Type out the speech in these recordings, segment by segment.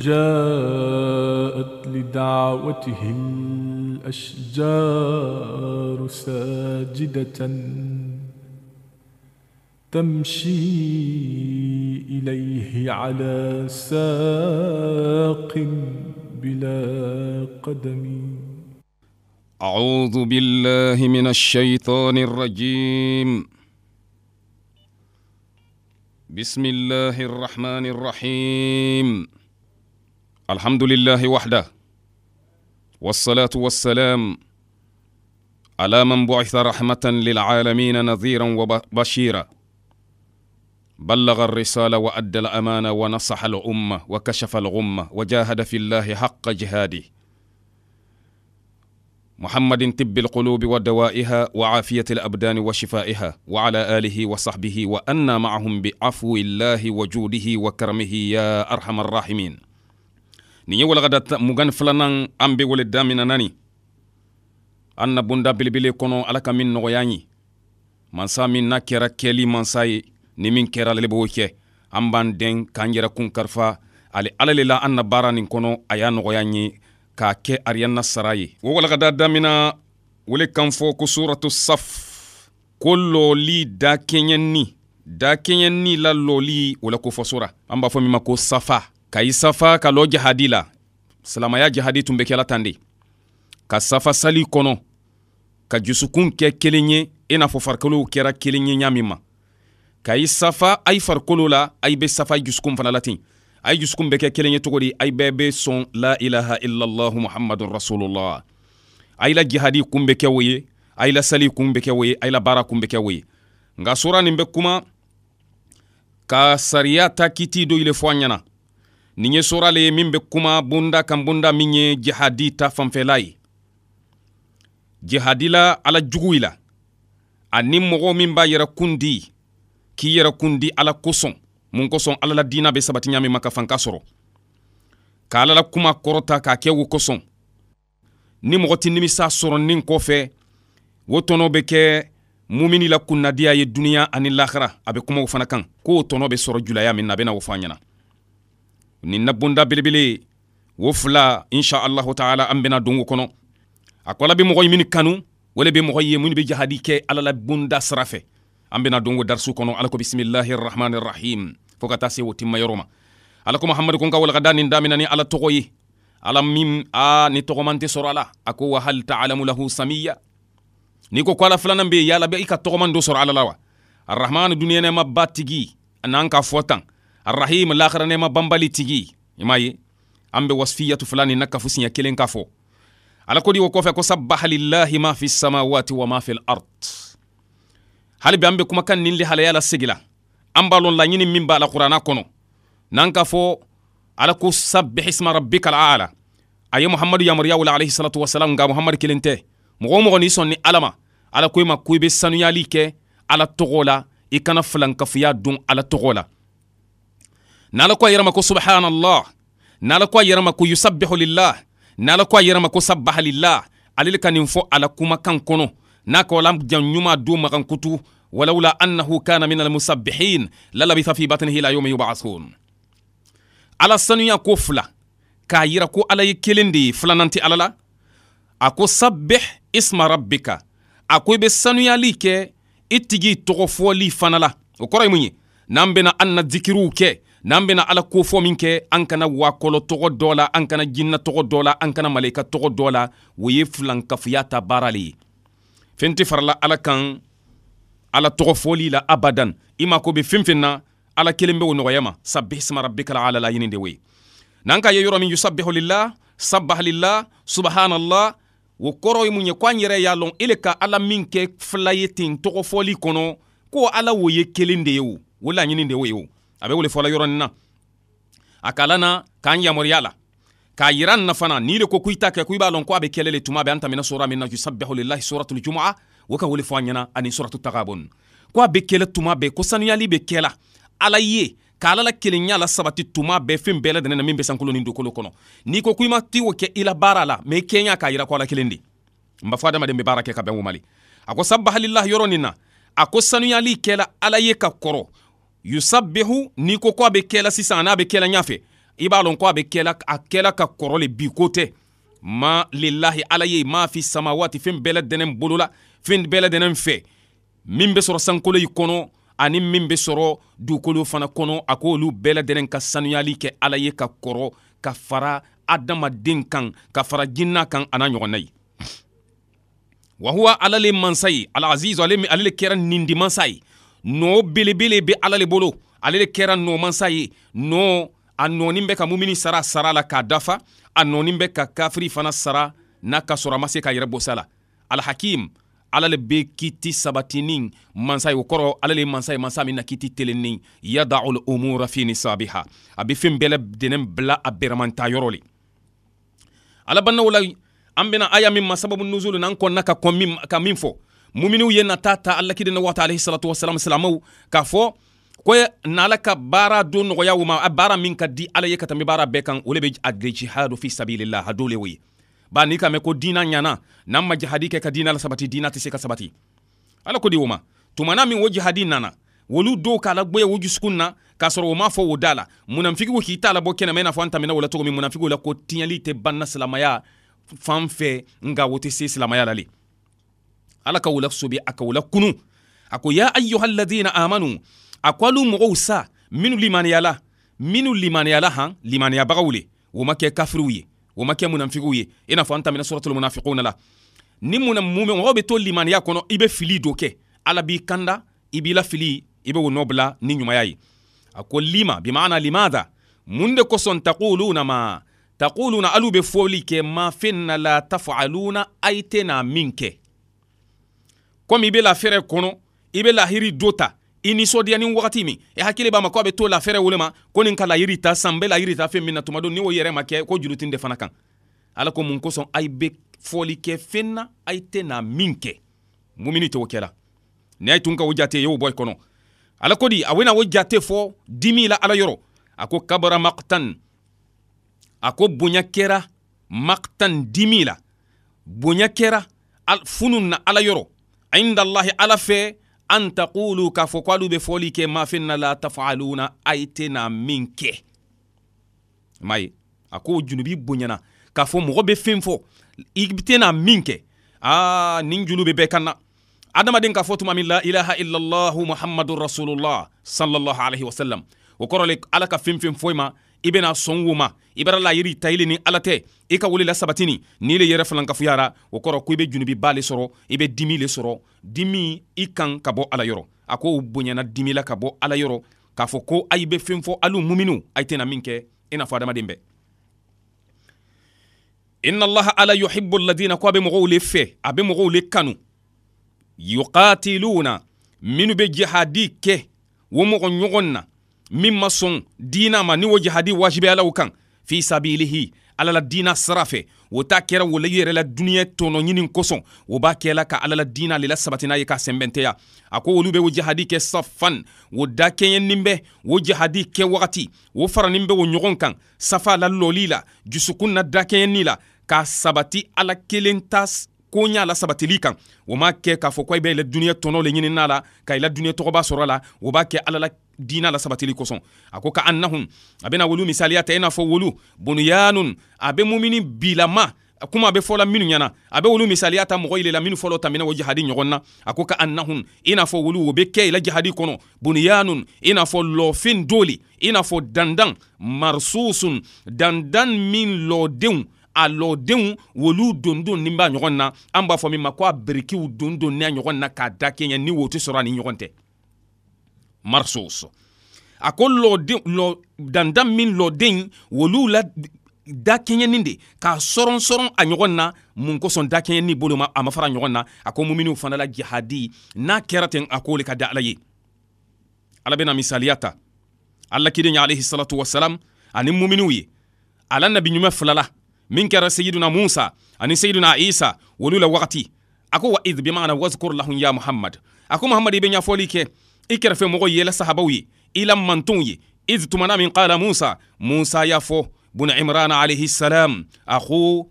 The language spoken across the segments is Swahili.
جاءت لدعوته الأشجار ساجدة تمشي إليه على ساق بلا قدم أعوذ بالله من الشيطان الرجيم بسم الله الرحمن الرحيم الحمد لله وحده والصلاه والسلام على من بعث رحمه للعالمين نذيرا وبشيرا بلغ الرساله وادى الامانه ونصح الامه وكشف الغمه وجاهد في الله حق جهاده محمد طب القلوب ودوائها وعافيه الابدان وشفائها وعلى اله وصحبه وانا معهم بعفو الله وجوده وكرمه يا ارحم الراحمين nin ye walagada mugani filanan an be wele da nani an na bonda belebele kɔnɔ ala ka min nɔgɔya ye mansa min n'a kɛra kɛli mansa ye ni min kɛra ale b'o kɛ an b'an dɛn k'an yɛrɛ kun karifa ale ala le la an na baara nin kɔnɔ a y'a nɔgɔya ye k'a kɛ ariyanna sara ye wo walagada da wele kan fɔ ko suratu saf ko lɔɔli da kɛɲɛ ni da kɛɲɛ ni la lɔɔli o la ko an b'a fɔ min ma ko safa ka i safa ka lɔ jahadi la silamaya jahadi tun be kɛla tan de ka safa sali kɔnɔ ka jusukun kɛ kelen ye i n'a fɔ farikolow kɛra kelen ye ɲa ma ka i safa a' farikolo la a' be safa i jusukun fana la ten a' jusukun bɛ kɛ kelen ye cogo di a' bɛɛ be sɔn la ilaha illallah muhamadun rasulullah a' la jihadi kun bɛ kɛ o ye a' la sali kun bɛ kɛ o ye a' la baara kun bɛ kɛ o ye nka sura nin bɛ kuma ka sariya ta kiti do ile fɔ an ɲɛna nin ye sorale ye min be kuma bunda kan bonda min ye jihadi ta fanfɛla ye jihadi la ala juguw la ani mɔgɔ min b'a yɛrɛ kun di k'i yɛrɛ kun di ala kosɔn mun kosɔn ala la diina be sabati ɲa min ma ka fanka sɔrɔ ka ala la kuma kɔrɔta k'a kɛ wo kosɔn ni mɔgɔ ti nimisa sɔrɔ nin kɔfɛ wo tɔnɔ be kɛ mumini la kunnadiya ye duniɲa ani lahara a be kumaw fana kan k'o tɔnɔ be sɔrɔ julaya min na a bena wo fɔ a ɲɛna nin na bonda belebele wo fila insha allahu taala an bena dongo kɔnɔ a ko ala be mɔgɔ ye kanu wala be mɔgɔ ye min be jahadi kɛ ala la bonda sira fɛ an bena dongo darisu kɔnɔ ala ko bisimilahi rahmani rahim fo ka taa se wo timma yɔrɔ ma ala ko mahamadu ko n ka walakada nin damina ni ala tɔgɔ ye ala min a ni tɔgɔman tɛ sɔrɔ a a ko wa hal taalamu lahu samiya n'i ko ko ala filanan be ye yala be i ka tɔgɔman do sɔrɔ ala la wa arrahmani duniyɛnɛmaba tigi n'an ka fɔ tan arrahim lahara nɛma banbali tigi i ambe wasfiyatu fulani nin na kafu siɲɛ kelen k'a fɔ ala kodi di o ko sabaha lillahi ma fi samawati wa ma fi lard hali bi an bɛ kumakan nin lihalaya la segila an b'a lɔn laɲini min b'a la kurana kɔnɔ n'an k'a fɔ ala ko sabihi isma rabbika ala a ye muhamadu yamariya wala alayhi salatu wasalam nka muhamadu kelen tɛ mɔgɔ o mɔgɔ n'i sɔn ni ala ma ala ma ko i bɛ sanuyali kɛ ala togola la i kana filankafoya dun ala togola n'ala ko a yɛrɛma ko subhanallah n'ala ko a yɛrɛma ko yusabbihu lillah n'ala ko a yɛrɛma ko sabbaha lillah ale le ka nin fɔ ala kumakan kɔnɔ n'a ka wala jan ɲuman do magan kutu walaula annahu kana min almusabihin lalabitha fi batnihi ila yawmi yub'athun ala sanuya ko fila k'a yira ko ala ye kelen de ye filanan ala la a ko sabbih isma rabbika a ko i be sanuyali kɛ i tigi tɔgɔ fana la o kɔrɔ ye mun ye n'an bɛna an na zikiriw kɛ n'an bena ala kofɔ min kɛ an kana wakɔlɔ tɔgɔ dɔ la an kana jinna tɔgɔ dɔ la an kana malika tɔgɔ dɔ la o ye filankafoya ta baara le ye fɛn tɛ farala ala kan ala tɔgɔ fɔli la abadan i mako be fɛn na ala kelen be o nɔgɔya ma sabbihisma rabbika ala de o n'an k'a ye yɔrɔ min yusabihu lila sabaha lila subhanallah o kɔrɔ ye mun ye ko an yɛrɛ y'a lɔn ele ka ala min kɛ fila ye ten tɔgɔfɔli kɔnɔ ko ala wo ye kelen de ye o o laɲini de o ye o a be wo le fɔla yɔrɔnin na a kala na k'an yamariya la k'a yira n na fana ni le ko ko i ta kɛ ko i b'a lɔn ko a be kɛlɛ le tuma bɛ an tamina sura min na yusabbihu lillahi suratul jumaa wo ka wo le fɔ an ɲɛna ani suratu tagabon ko a be kɛlɛ tuma bɛɛ ko sanuyali be kɛla ala ye k'ala la kelenya la sabati tuma bɛɛ fɛn bɛɛ ladɛnɛ na min bɛ sankolo ni dokolo kɔnɔ n'i ko kuima i ma ti o kɛ i la baara la mɛ i kɛɲa k'a yira ko ala kelen de n b'a fɔ adamaden bɛ baara kɛ ka bɛn wo ma le a ko sabbahalilah yɔrɔ nin na a ko sanuyali kɛla ala ye ka kɔrɔ yusabbihu n'i ko ko a bɛ kɛla sisan an'a bɛ kɛla ɲafɛ i b'a lɔn ko a bɛ kɛla a kɛla ka kɔrɔ le bi ko tɛ ma lilahi ala ye ma fi sama waati fɛn bɛɛ ladɛnɛ bolola fɛn bɛɛ ladɛnɛ fɛ min bɛ sɔrɔ sankolo yi kɔnɔ ani min bɛ sɔrɔ dugukolo fana kɔnɔ a k'olu bɛɛ ladɛnɛ ka sanuyali kɛ ala ye ka kɔrɔ ka fara adamaden kan ka fara jinna kan a n'a ɲɔgɔnna ye wa huwa ala le mansa ye al aziz ale ale le kɛra nindimansa ye nɔɔ belebele bɛ ala le bolo ale de kɛra nɔɔmansa ye nɔɔ a nɔɔni bɛ ka mumini sara sara la k'a dafa a nɔɔni bɛ ka kafiri fana sara n'a ka sɔrɔ a ma se k'a yɛrɛ bɔsa la alhakim ala le be kiti sabatinin mansa ye o kɔrɔ ala le ye mansa ye mansa min na kiti telenin yadaul umura fi nisabiha a be fen bɛɛ ladenɛ bila a bɛrɛmanta yɔrɔ le ala bannaw la an bena aya min ma sababu nuzulu n'an kɔnna ka kɔn ka min fɔ muminiw ye nata ta alakiden na wata alayhi salatu wasalam silamaw k'a fɔ ko n'ala ka baara don nɔgɔya o ma a baara min ka di ala ye ka tɛmɛ baara bɛɛ kan o le bɛ a jihadu fi sabilillah a dole o ye ba n'i ka mɛn ko diina ɲana n'an ma jihadi kɛ ka diina la sabati diina tɛ se ka sabati ala ko di o ma tuma min o jihadi nana wolu dɔw k'a lagbonya o jusukun na k'a sɔrɔ o m'a fɔ o da la munafigiw k'i t'a labɔ kɛnɛma i n'a fɔ an tɛmɛna o la cogo min munafigiw la ko tiɲɛli tɛ banna silamaya fan fɛ nka o tɛ se silamaya la le ala ka wula sobi a ka wula kunu a ko ya ayyuhalladina amanu a ko alu mɔgɔw sa minnu limaniyala minnu limaniyala han limaniyabagaw le o ma kɛ kafiriw ye o ma kɛ munafigiw ye i n'a fɔ an tɛmɛna suratul munafiquna la ni muna mumɛ mɔgɔw bɛ to limaniya kɔnɔ i bɛ fili dɔ kɛ ala b'i kanda i b'i la fili i bɛ o nɔ bila ni ɲumanya ye a ko lima bimaana limada mun de kosɔn taquluna ma taquluna alu bɛ fɔli kɛ ma fɛn na la tafaluna a ye tɛ n'a min kɛ komi i be lafɛrɛ kɔnɔ i be lahiri do ta i nisɔdiya ni wagati min i hakili b'a ma ko a be to lafɛrɛ wole ma ko nin ka layiri ta san n be layiri ta fen min na tuma don ni o yɛrɛ ma kɛ ko jurutin de fana kan ala ko mun kosɔn a be fɔli kɛ fen na a tɛna min kɛ mumini t'o kɛla ni a ye tun ka o jate y'o bɔ i kɔnɔ ala ko di a bena o jate fɔ dimi la ala yɔrɔ a ko kabara maktan a ko bonya kɛra maktan dimi la bonya kɛra funu na ala yɔrɔ inda allahi ala fe an taqulu k'a fɔ ko alu be fɔli ke mafin na la tafaluna a ye tɛna min kɛ m'a ye junubi bonyana k'a fɔ mɔgɔ bɛ fɛn fɔ i tɛna min kɛ aa nin julu bɛ bɛɛ adama na k'a fo tuma min la ilaha illallah muhammadu rasulullah sallallahu alaihi wasallam o kɔrɔ le ala ka fɛn fɛn fɔ i i bena sɔn wo ma i bara la yiri ta ni ala tɛ i ka wole la sabatini n'i le yɛrɛ falankafuyara o kɔrɔ ko i be junubiba le sɔrɔ i be dimi le sɔrɔ dimi i kan ka bɔ ala yɔrɔ a ko bonyana dimi la ka bɔ ala yɔrɔ k'a fɔ ko a be fen fɔ alu muminu a y tɛna min kɛ i n'a fɔ adamaden bɛɛ inna allaha ala yuhibu ladina ko a be mɔgɔw le fɛ a be mɔgɔw le kanu yuqatiluna minnu be jihadi kɛ wo mɔgɔ ɲɔgɔn na min ma sɔn diina ma ni wo jahadi wajibiya o kan fi sabilihi ala la diina sira fɛ wo t'a kɛra walayi yɛrɛ la duniɲɛ tɔnɔɲini kosɔn o b'a kɛla ka ala la diina le la sabatina ye k'a sɛnbɛntɛya a ko olu be wo jahadi kɛ safan wo da kɛɲɛnin bɛ o jihadi kɛ wagati wo faranin bɛ wo ɲɔgɔn kan safa la lɔli la jusukun na dakɛɲɛnin la k'a sabati ala kelen ta koɲa la sabatili kan o m'a kɛ k'a fɔ ko i bɛ laduniya tɔnɔ le ɲinina la ka i laduniya tɔgɔba sɔrɔ la o b'a kɛ alala la diina la sabatili kosɔn a ko ka annahum a bɛna wolu misaliya ta i e n'a fɔ wolu bunuyanun a bɛ mumini bilama kuma bɛ fɔla minnu ɲɛna a bɛ wolu misaliya ta mɔgɔ ile la fɔlɔ tamina o jihadi ɲɔgɔn na a ko ka annahun i e n'a fɔ wolu o bɛ kɛ i la jihadi kɔnɔ bunyanun i e n'a fɔ lɔfin doli i n'a fɔ dandan marsusun dandan min lɔdenw a lɔdenw wolu dondon ni b'a ɲɔgɔn na an b'a fɔ min ma ko a birikiw dondon ni a ɲɔgɔn na k'a da kɛɲɛ ni wo tɛ sɔrɔ a ni ɲɔgɔn tɛ marisos a ko lɔden lɔ dantan min lɔden wolu la da kɛɲɛni de k'a sɔrɔn a ɲɔgɔn na mun kosɔn da kɛɲɛni bolo ma a ma fara ɲɔgɔn na a ko muminiw fana la jihadi n'a kɛra ten a k'o le ka da ala ye ala bɛna misaliya ta alakiden ye alayhi salatu wasalam ani muminiw ye ala nabi ɲuman fila min kɛra seyiduna musa ani seyiduna isa wolu la wagati a ko wa id bimana wazkur lahum ya muhammad a ko muhamad i be ɲafɔli kɛ i kɛrɛfɛ mɔgɔ yela sahabaw ye i la mantonw ye id tumana min qala musa musa y'a fɔ bun imrana alayhi salam a ko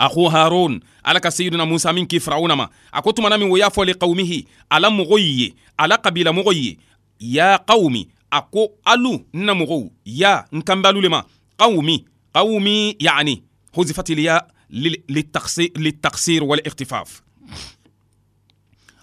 أخو هارون على سيدنا موسى من كيف فرعون ما أكوت من من ويافو لقومه على مغي على قبيلة مغي يا قومي أكو ألو نمغو يا نكمبالو لما قومي au yani huzifat alya liltaksir waliktifaf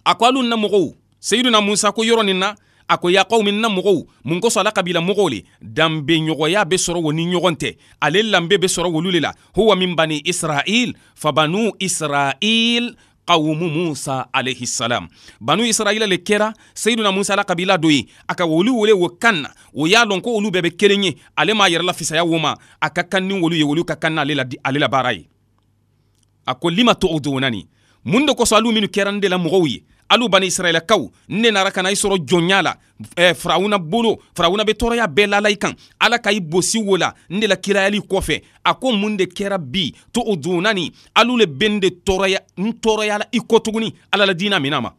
ako ko alu na mogow seyiduna musa ko yɔrɔnin na a ko ya qawmi na mogow mun koso ala kabila mogow le danbe ɲɔgɔnya be sɔrɔ wo ni ɲɔgɔn ale lanbe be sɔrɔ wolu le la huwa min bani israil fa banu israil qawmu musa alayhi salam banu israila le kɛra seyiduna musa la kabila dɔ ye a ka wolu wele wo kan na o y'a lɔn ko olu bɛɛ bɛ kelen ye ale m'a yɛrɛ la fisaya wo ma a ka kan ni wolu ye wolu ka kan na ale la ale la baara ye a ko lima tu'udunani mun de kosɔn alu minnu kɛra n de la mɔgɔw ye hali bani israɛlakaw n ne nara ka na i sɔrɔ jɔnya la eh, firawuna bolo firawuna be tɔɔrɔya bɛɛ lala i kan ala ka i bosi wo la n de la kirayali kɔfɛ a ko mun de kɛra bi to o dunani alu le be n de tɔɔrɔya n tɔɔrɔya la i kɔ tuguni ala la diina mina ma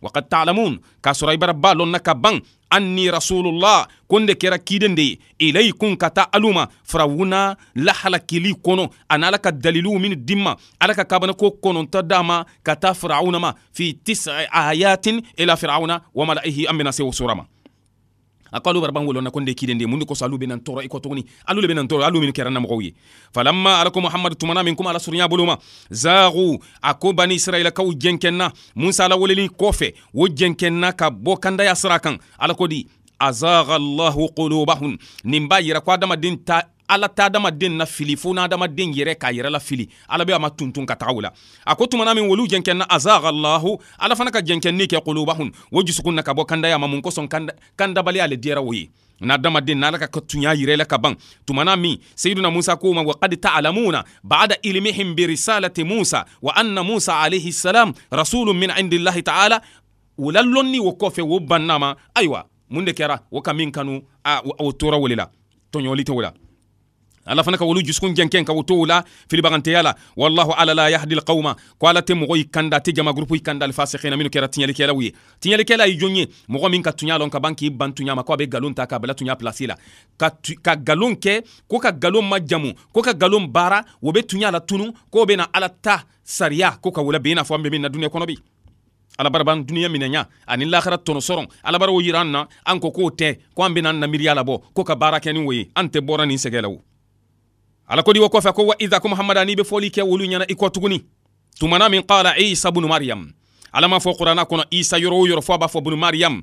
wakad talamun k'a sɔrɔ i bara baa lɔnna ka ban anni rasulullah ko de kɛra kiden de ye ilaykun ka taa alu ma farawuna lahalakili kɔnɔ ani ala ka daliliw minnu di ma ala ka kabana ko kɔnɔntɔ d'a ma ka taa firauna ma fi tisa ayatin ila firauna wa malaihi an se o sura a ko alu baraban wolona ko nde kiden de mun de kosa alu benan tɔɔrɔ i kɔ alu le benan tɔɔrɔ alu min kɛra namɔgɔw ye falamma alako ko tumana min kuma ala surunya bolo ma zagu a ko bani israilakaw jɛnkɛnna musa la weleli kɔfɛ o jɛnkɛnna ka bo kandaya sira kan ala di azaga allahu qulubahum nin b'a yira ko adamaden ta ala t'a adamaden na fili fo n'adamaden yɛrɛ k'a yɛrɛ la fili ala be a ma tuntun ka tagaw la a ko tumana min wolu jɛnkɛn na azaga allahu ala fana ka jɛnkɛnni kɛ kolobahun wo jusukun na ka bɔ kandaya ma mun kosɔn kandabali ale diyara o ye n'adamaden n'ala ka tunya yira la ka ban tumana min sayiduna musa ko ma waqad ta'lamuna ba'da ilmihim bi risalati musa wa anna musa alayhi salam rasulu min indillahi ta'ala wula lɔnni wo kɔfɛ wo bannama ayiwa mun de kɛra wo ka min kanu o tora wole tɔɲɔli tɛ o la ala fana ka wolu jusukun jɛnkɛn ka wo to la filibaganteya la wallahu ala la yahdi lqauma ko ala tɛ mɔgɔ i kanda tɛ jama gurupu i kanda alfasikina minnu kɛra tiɲɛlikɛlaw ye tiɲɛlikɛla ye jɔn ye mɔgɔ min ka tuɲa lɔn ka ban k'i ban tuɲa ma ko a be galon ta k'a bala tuɲa plasi la ka, ka galon kɛ ko ka galon ma jamu ko ka galon baara wo be tuɲa la tunu ko bena ala ta sariya ko ka wula be n'a fɔ an be min na duniɲa kɔnɔ bi alabara b'an duniɲa minɛya ani lahara tɔnɔ sɔrɔ alabara wo yira an na an ko k'o tɛ ko an bena an namiiriya labɔ ko ka baara kɛ ni wo ye an tɛ bɔra nin sɛgɛ la o ala ko di wo fe ko wa iza ko muhamada n'i be foli ke wolu nyana i tuguni tumana min qala isa bunu maryam ala m'a fo qurana kɔnɔ isa yoro yoro fo a b'a fo bunu maryam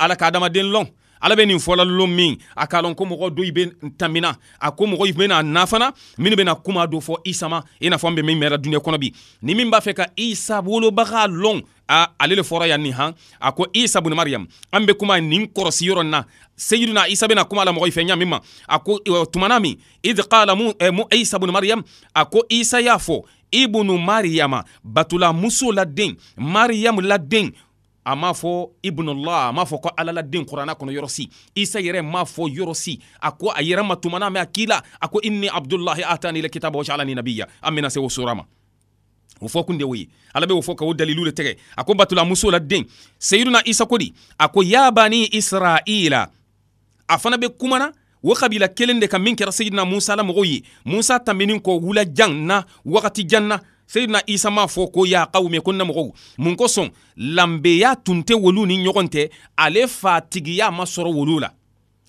ala ka den long ala bɛ nin fɔla lo min a k'a lɔn ko mɔgɔ do i be tamina a ko mɔgɔ i bena na fana minw bena kuma do fɔ isama i n'a fɔ an be min mɛra duniɲa kɔnɔ bi ni min b'a fɛ ka isa wolobaga lɔn a ale le fɔra yan nin han a ko isa buni mariyam an be kuma nin kɔrɔsi yɔrɔ na seyiduna isa bena kuma la mɔgɔ i fɛ ɲa min ma a ko tumana min id qala mu, eh, mu isa buni mariyam a ko isa y'a fɔ ibunu mariyama batula muso laden mariyamu laden a m'a fɔ ibnullah a m'a fɔ ko alaladen kuranna kɔnɔ yɔrɔsi isa yɛrɛ m'a fɔ yɔrɔsi a ko a yɛrɛ ma tumana mɛ a kila la a ko inni abdulahi atani la kitaba wajalani nabiya an bɛna se o sura ma o fɔ kun de o ye ala bɛ o fɔ ka o dalilu de tɛgɛ a ko batula muso la den seyiduna isa ko di a ko yabani israila a fana bɛ kumana o kabila kelen de ka min kɛra seyidina musa la mɔgɔw ye musa tanbenin kɔ wulajan na wagati jan na seyidina isa m'a fɔ ko y'a qawme ko na mɔgɔw mun kosɔn lanbeya tun tɛ wolu ni ɲɔgɔn tɛ ale fatigiya ma sɔrɔ wolu la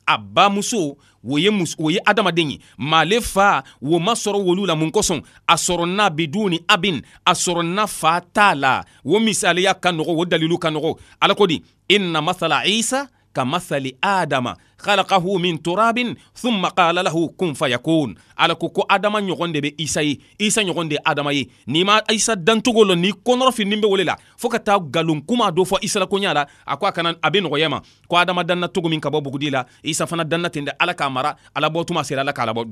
a bamuso o ye ye adamaden ye ma ale fa wo ma sɔrɔ wolu la mun kosɔn a sɔrɔ n'a bi duni abin a sɔrɔ n'a fa t'a la o misaliya ka nɔgɔ o dalilu ka nɔgɔ ala ko di inna masala isa kamathali adama halakahu min turabin thumma qala lahu kun fayakun ala ko ko adama ɲɔgɔn de be isa ye isa ɲɔgɔn de adama ye n'i ma isa dantogo lɔ n'i kɔnɔrɔ finnin be wole la fɔɔ ka taa galon kuma do fɔ isa la koɲa la a ko a kana a be nɔgɔya ma ko adama danna togo min ka bɔ bugudi la isa fana danna ten dɛ ala mara ala bɔ tuma sera ala k'a labɔ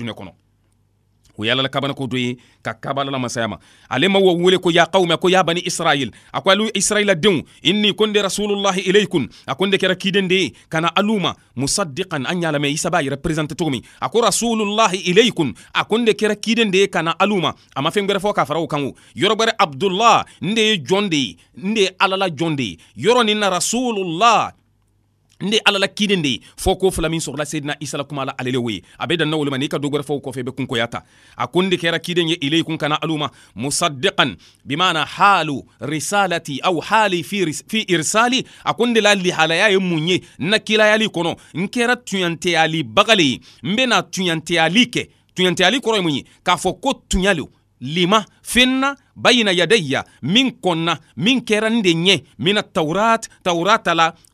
o yalala kabana ko doye ka kabalala masaya ma ale ma wo wele ko ya qawma ko ya bani israil a ko alu israila denw inni konde rasulullahi ilaykum a konde kɛra kiden de kana aluma musaddiqan an ɲalamɛ isa b'a yɛrɛ présente cogo a ko rasulullahi ilaykum a konde kɛra kiden de kana aluma a ma fɛn gwɛrɛ k'a fara o kan o abdullah n de ye alala jɔn de ye na rasulullah nde alala kiden de ye fɔ ko fila min sɔrɔla sedina isa la kumala la ale le wo ye a be danna wolema n'i ka dogwɛrɛ fɔ o kɔfɛ i be kunkoya ta a ko n de kɛra kiden ye ile kun kana aluma musaddiqan bimana halu risalati aw hali fi, fi irsali a ko n de la lihalaya ye mun ye n na kilayali kɔnɔ n kɛra tuyanteyali baga le ye n bena tuyanteyali kɛ tuyanteyali kɔrɔ ye mun ye k'a fɔ ko tuya le lima fenna bayina yadayya min kɔnna min kɛra n de ɲɛ mina taurat taurata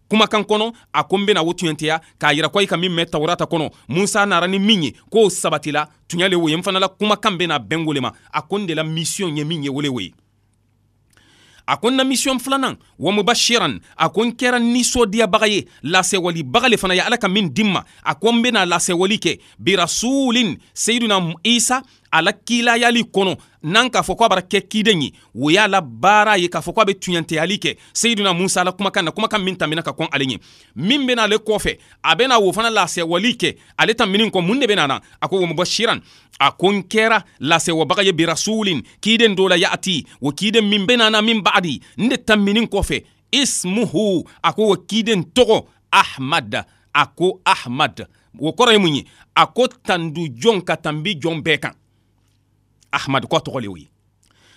kumakan kɔnɔ a ko n bena o tuɲɛtiya k'a yira ko i ka min mɛn tawurata kɔnɔ musa nara ni min ye k'o sabatila tuɲɛ le wo ye n fanala kumakan bena bɛn wole ma a ko n de la misiyɔn ye min ye wole wo ye a ko n na misiyɔn filanan wa mubashiran a ko n kɛra ninsɔdiyabaga ye lasɛwalibaga le fana ye ala ka min di n ma a ko n bena lasɛwali kɛ birasuulin seyiduna isa ala la kilayali kɔnɔ n'an k'a fɔ ko a bara kɛ kiden ye o y'a la baara ye k'a fɔ ko a bɛ tuɲɛntɛyali kɛ seyiduna musa la kumakan na kumakan min tamina ka kɔn ale ye min bena ale kɔfɛ a bena o fana lasɛwali kɛ ale ta minin kɔ mun de bena na a ko womubashiran a ko n kɛra lasɛwabaga ye birasulin kiden do la ya'ati wo kiden min bena na min ba'di n de ta minin kɔfɛ ismuhu a ko wo kiden tɔgɔ ahmad a ko ahmad wo kɔrɔ ye mun ye a ko tandu jɔn ka tanbi jɔn bɛɛ kan ahmad ko tɔgɔ le o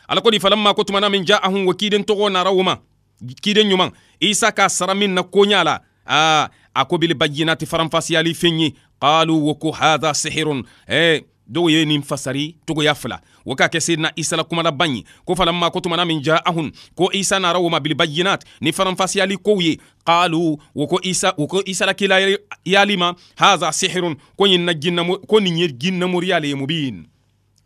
ala ko di falamma ko tumana min ahun wa kiden na rawuma kiden nyuma isa k'a sara na koɲa la aa a ko bili bayyinati faranfasiyali fɛn ye qalu wo ko hadha sihirun eh, dɔw ye nin fasari togoya fila waka ke kɛ isa la kumala ye ko falamma ko tumana min ahun ko isa na wo ma bilibayinat ni faranfasiyali kow ye qalu wo ko isa wo ko isa la kila yali ma hadha sihirun ko nin na jinna ko nin ye jinnamuriyale ye mubin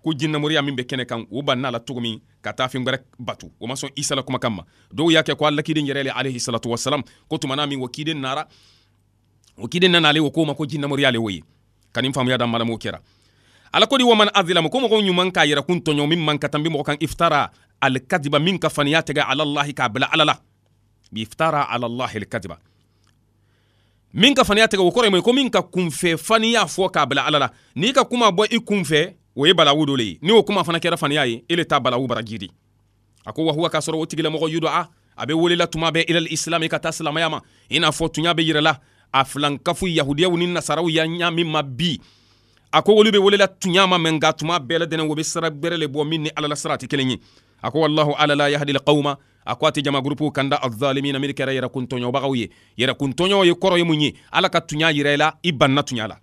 ko jinnamoriya min be kene kan o banna la cogo ka taa fɛn wɛrɛ batu o ma sɔn isa la kumakan ma dɔw y'a kɛ ko alakiden yɛrɛ le alayhi salatu wasalam ko tumana min wo kiden nara wo kiden nana ale wo ko ma ko jinnamoriya le o ye ka nin faamuya da malamu kɛra ala ko di waman azilama ko mɔgɔ ɲuman k'a yɛrɛ kun tɔɲɔ min man ka tan bi mɔgɔ kan iftara alikadiba min ka faniya tɛgɛ ala lahi k'a bila ala la bi iftara ala lahi alikadiba min ka faniya tɛgɛ o kɔrɔ ye ko min ka kunfɛ faniya fɔ k'a bila ala la n'i ka kuma bɔ i kunfɛ o ye balawu dɔ le ye ni o kuma fana kɛra faniya ye ele ta balawu baraji di a ko wahuwa k'a sɔrɔ o tigilamɔgɔ yudo a a be welela tuma bɛɛ ilal islami ka taa silamaya ma i n'a fɔ tuɲa be yirɛla a filankafu yahudiyaw ni nasaraw y'a ɲa min ma bi a ko olu be welela tuɲa ma mɛn nka tuma bɛɛ ladɛnɛ o be sira gwɛrɛ le bɔ min ni alala sira tɛ kelen ye a ko wallahu ala la yahdi lqauma a ko a tɛ jama gurupuw kanda azalimina min kɛra yɛrɛkuntɔɲɔbagaw ye yɛrɛkuntɔɲɔ ye kɔrɔ ye mun ye ala ka tuɲa yirɛ la i banna tuɲa la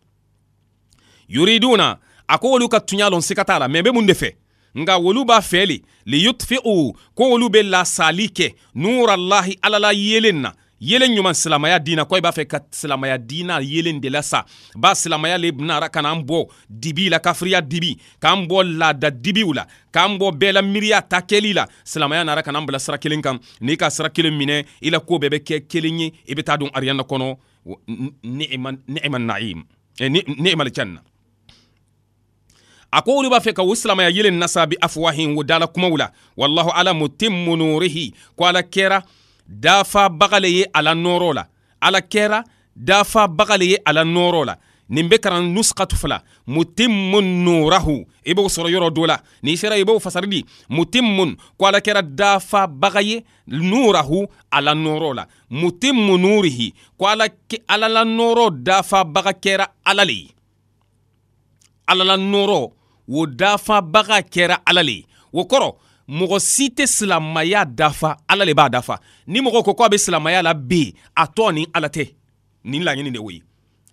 yuriduna a ko wolu ka tuɲa lɔn sika t'a la mɛ n be mun de fɛ nga wolu b'a fɛ le yutfiu ko wolu be lasali kɛ nurallahi alala yelen na yelen ɲuman silamaya dina ko i b'a fɛ ka silamaya dina yelen de la sa b'a silamaya le nara ka n'an bɔ dibi la kafiriya dibi k'an bɔ laada dibiw la k'an bɔ bɛɛ la miiriya ta kɛli la silamaya nara ka n'an bila sira kelen kan n'i ka sira kelen minɛ i la koo bɛɛ bɛ kɛ kelen ye i bɛ taa don ariyana kɔnɔ ni'ima na'im ni'ima aljanna a ko olu b'a fɛ ka o silamaya yelen nasa bi afuwahin o dala kumaw la wallahu ala mutimmu nurihi ko ala kɛra dafabaga le ye ala nɔɔrɔ la ala kɛra dafabaga le ye ala nɔɔrɔ la nin bɛ karan nuskatu fila mutimmun nurahu i b'o sɔrɔ yɔrɔ dɔ la n'i sera i b'o fasari di mutimmun ko ala kɛra dafabaga ye nurahu ala nɔɔrɔ la mutimmu nurihi ko ala ala la nɔɔrɔ dafabaga kɛra ala le ye ala la nɔɔrɔ wo dafabaga kɛra ala le o kɔrɔ mɔgɔ si tɛ silamaya dafa ala le b'a dafa ni mɔgɔ ko k'a bɛ silamaya la be a tɔ ni ala tɛ nin laɲini de o ye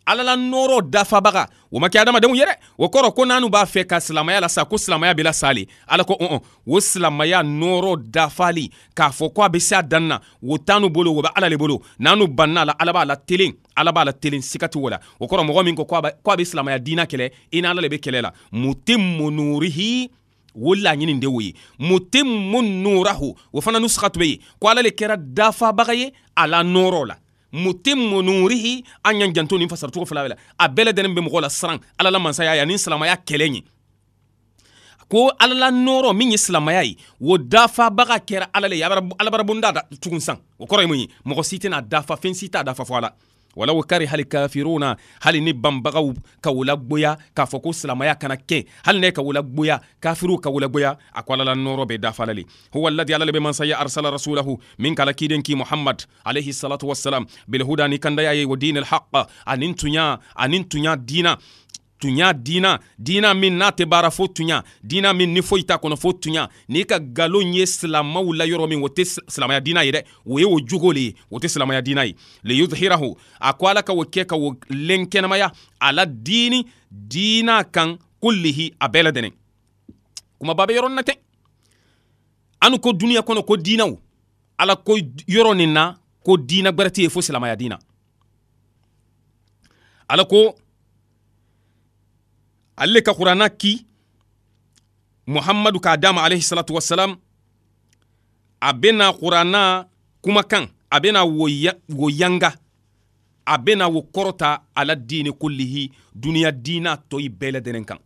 alala nɔɔrɔ dafabaga o ma kɛ adamadenw ye dɛ o kɔrɔ ko n'anu b'a fɛ ka silamaya la sa ko silamaya be la sa le ala ko ɔn o silamaya nɔɔrɔ dafali k'a fɔ ko a be se a danni na o t'anu bolo o be ala le bolo n'anu banna la ala b'a la telen ala b'a la telen siga tɛ o la o kɔrɔ mɔgɔ min ko ko a be silamaya diina kɛlɛ i n'ala le be kɛlɛ la mute monurihi o laɲini de o ye mute munurahu o fana nusxa tun be ye ko ala le kɛra dafabaga ye ala nɔɔrɔ la mutimmu nurihi an y'an janto nin fasaracogo fila la a bɛɛ lajɛlen bɛ mɔgɔ la siran ala la mansaya ye ani silamaya kɛlɛ ye ko ala la nɔɔrɔ min ye silamaya ye wo baga kɛra ala le ye alabarabonda tugun san o kɔrɔ ye mun ye mɔgɔ si tɛna dafa fɛn si t'a dafa fɔ a walau hali kafiruna hali ni banbagaw ka gboya k'a fɔ ko silamaya kana kɛ hali ne ka gboya kafiru ka wulagboya a ko alala nɔrɔ bɛ dafala le huwa alladi ala le be mansa arsala rasulahu min kala kiden ki muhammad alayhi salatu wassalam bilhuda ni kandaya ye wa dini alhaqa ani tunya ani tunya dina tuɲa dina dina min n'a tɛ baara fo tuɲa dina min ni foyi t'a kɔnɔ fo tuɲa n'i ka galon ye silamaw la yɔrɔ min o tɛ silamaya dina ye dɛ o ye o jogo le ye o tɛ silamaya dina ye liyudhirahu a ko ala ka o kɛ ka o len kɛnɛmaya ala diini diina kan kullihi a bɛɛ ladɛnɛ kumaba bɛ yɔrɔnin na tɛ ani ko duniɲa kɔnɔ ko diinaw ala ko yɔrɔ nin na ko diina gwɛrɛ tɛ ye fo silamaya diina ala ko ale le ka kurana ki muhammadu k'a dama alayhi salatu wasalam a bena kurana kumakan a bena wo yanga a bena wo kɔrɔta ala dini kullihi duniya dina tɔyi bɛɛ ladɛnɛn kan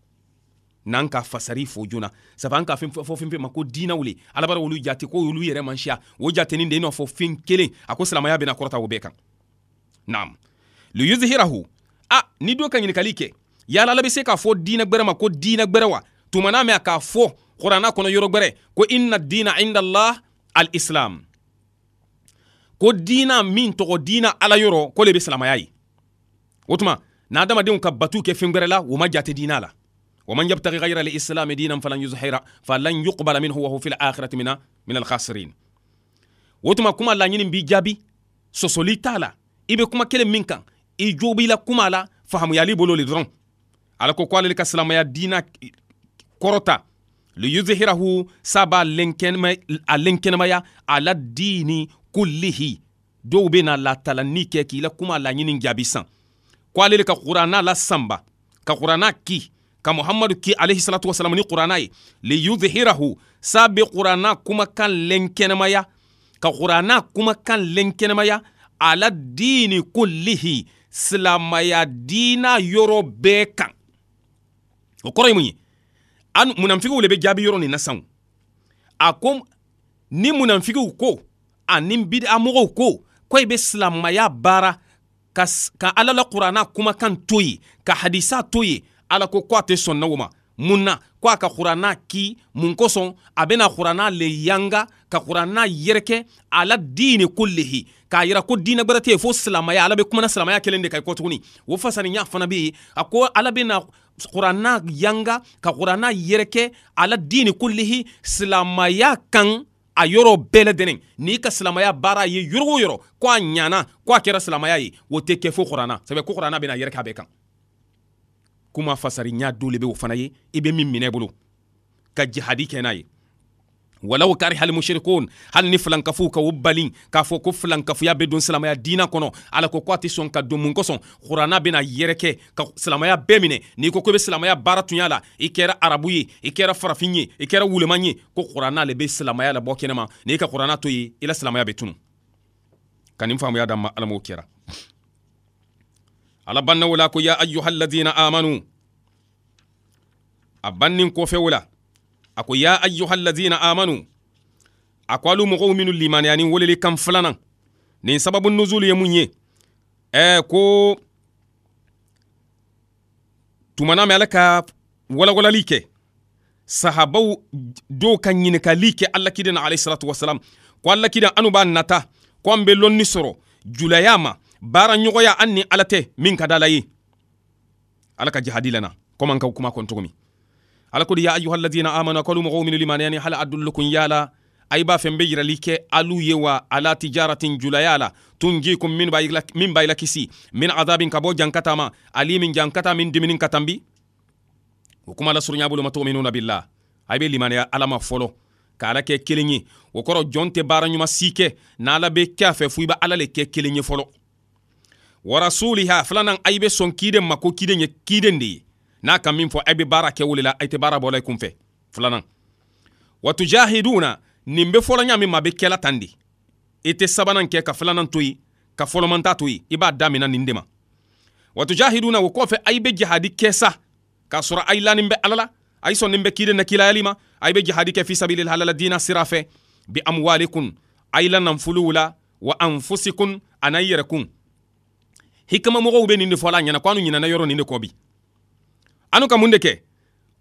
n'an ka fasari fo juna sabu an k'a fɔ fɛn fɛn ma ko diinaw le ala bara olu jati ko olu yɛrɛ man siya o jatenin de i n'a fɔ fɛn kelen a ko silamaya bena kɔrɔta wo bɛɛ kan naam liyuzhirahu a ni do ka ɲininkali kɛ yala la be se k'a fɔ diinɛ gwɛrɛ ma ko diinɛ gwɛrɛ wa tuma n'a mɛn a k'a fɔ kurana kɔnɔ yɔrɔ gwɛrɛ ko inna diina indallah islam ko diina min tɔgɔ diina ala yɔrɔ ko le be silamaya ye o tuma na adamadenw ka batu kɛ fen gwɛrɛ la o ma jate diina la ومن يبتغي غير الإسلام دينا فلن يزهر فلن يقبل منه وهو في الآخرة من من الخاسرين وتما كما لا نين بي جابي سوسولي تالا إبي كما كلم منك إجوبي لا kuma la فهم يالي بولو لدرون ala ko ko ale ka silamaya diina kɔrɔta liyudhirahu saba a lenkɛnɛmaya ala diini kullihi dɔw bena latalani kɛ k'i la kuma laɲini jaabi san ko ale le ka qur'ana la sanba ka qur'ana ki ka muhamadu ki alayhi salatu wasalam ni qur'ana ye liyudhirahu saa be qur'ana kumakan lenkɛnɛmaya ka qur'ana kumakan lenkɛnɛmaya ala diini kullihi silamaya diina yɔrɔ bɛɛ kan o kɔrɔ ye mun ye an munafigiw le be jaabi yɔrɔ ni na san a ko ni munanfigiw ko ani bid'a mɔgɔw ko ko i be silamɛya baara ka ka ala la kumakan to ye ka hadisa to ye ala ko ko a tɛ ma mun na ko a ka kuranna ki mun kosɔn a bena kuranna le yanga ka kuranna yɛrɛkɛ ala diini kullihi k'a yira ko diinɛ gwɛrɛ tɛ ye fo silamaya ala be kumana silamaya kelen de ka kɔ tuguni o fasaniya fana be ye a ko ala bena kuranna yanga ka kuranna yɛrɛkɛ ala diini kullihi silamaya kan a yɔrɔ bɛɛ lɛdɛnɛ n'i ka silamaya baara ye yɔrɔ o yɔrɔ ko a ɲana ko a kɛra silamaya ye o tɛ kɛ fo kuranna sɛbɛ ko kuranna bena yɛrɛkɛ a bɛɛ kan kuma fasari ɲa don le be o fana ye i be min minɛ bolo ka jihadi kɛ n'a ye walaw kari hali mushrikun hali ni filankafuw ka o bali k'a fɔ ko filankafuya bɛ don silamaya diina kɔnɔ ala ko ko a tɛ sɔn ka don mun kosɔn kurana bɛna yɛrɛkɛ ka silamaya bɛɛ minɛ n'i ko ko be bɛ silamaya baara tunya la i kɛra arabu ye i kɛra farafin ye i kɛra wulema ye ko kurana le bɛ silamaya la bɔ kɛnɛma n'i ka kurana to yen i la silamaya bɛ tunu ka nin faamuya d'an ma kɛra ala banna wala ko ya ayyuhalladhina amanu abannin ko fe wala ako ya ayyuhalladhina amanu ako alu mɔgɔw minnu limaniyani weleli kan filanan nin sababu nuzulu ye mun ye ko tumana mɛ ala ka walawalali kɛ sahabaw dɔw ka ɲininkali kɛ alakiden na alayhi salatu wasalam ko alakiden anu b'a nata ko an bɛ lɔnni sɔrɔ julaya ma baara ɲɔgɔnya an ni ala tɛ min ka dala ye ala ka jihadi lana komi an ka kuma kɔn cogo ala ko di ya ayuha alladina amana qalu mɔgɔw minnu limaniyani hal adullukum yala a b'a fɛ n bɛ kɛ alu ye wa ala tijaratin julaya la tunjikum min b'a yila min kisi min azabin ka bɔ jankata ma ali min jankata min dimini ka tan o kuma la surunya bolo ma cogo min na bila a limaniya ala ma fɔlɔ ka kɛ kelen ye o kɔrɔ jɔn tɛ baara ɲuman si kɛ n'ala bɛ kɛ a fɛ fo i bɛ ala le kɛ kelen ye fɔlɔ wa rasuliha filanan a be sɔn kiden ma ko kiden ye kiden de ye n'a ka min fɔ a be baara kɛ wole la tɛ baara bɔla i kun fɛ filanan wa nin be fɔlɔ min ma be kɛla tan de i tɛ sabanan kɛ ka filanan to yen ka fɔlɔmanta to yen i b'a damina nin de ma wa o kɔfɛ a be jahadi kɛ sa k'a sɔrɔ a lanin bɛ ala la a sɔn nin bɛ kiden na kilayali ma a be jahadi kɛ fisabili dina sira fɛ bi amwalikun a la nanfuluw la wa anfusikun an'a yɛrɛkun hikama mɔgɔw be nin fola fɔla a ɲɛna ko anu ɲinana yɔrɔ nin de anu ka mun kɛ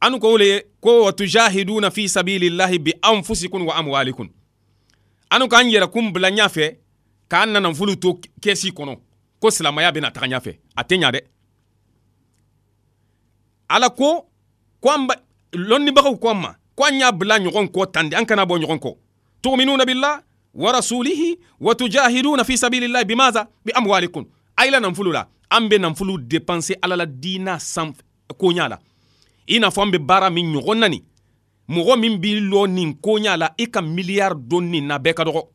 anu ko le ko watujahiduna fi sabilillahi bi anfusikum wa amwalikum anu k'an yɛrɛ kun bila ɲafɛ k'an nanafulu to kɛsi kɔnɔ ko silamaya bena taga ɲafɛ a tɛ ɲa dɛ ala ko ko an ba lɔnnibagaw ko an ma ko an y'a bila ɲɔgɔn kɔ tan an kana bɔ ɲɔgɔn kɔ tuminuna billah wa rasulihi wa tujahiduna fi sabilillahi bimaza bi amwalikum a yila nanfolo la an be nanfulu depanse ala la diina san koɲa la i n'a fɔ an be baara min ɲɔgɔn na mɔgɔ min b'i lɔ nin koɲa la i ka miliyari don nin na bɛɛ ka dɔgɔ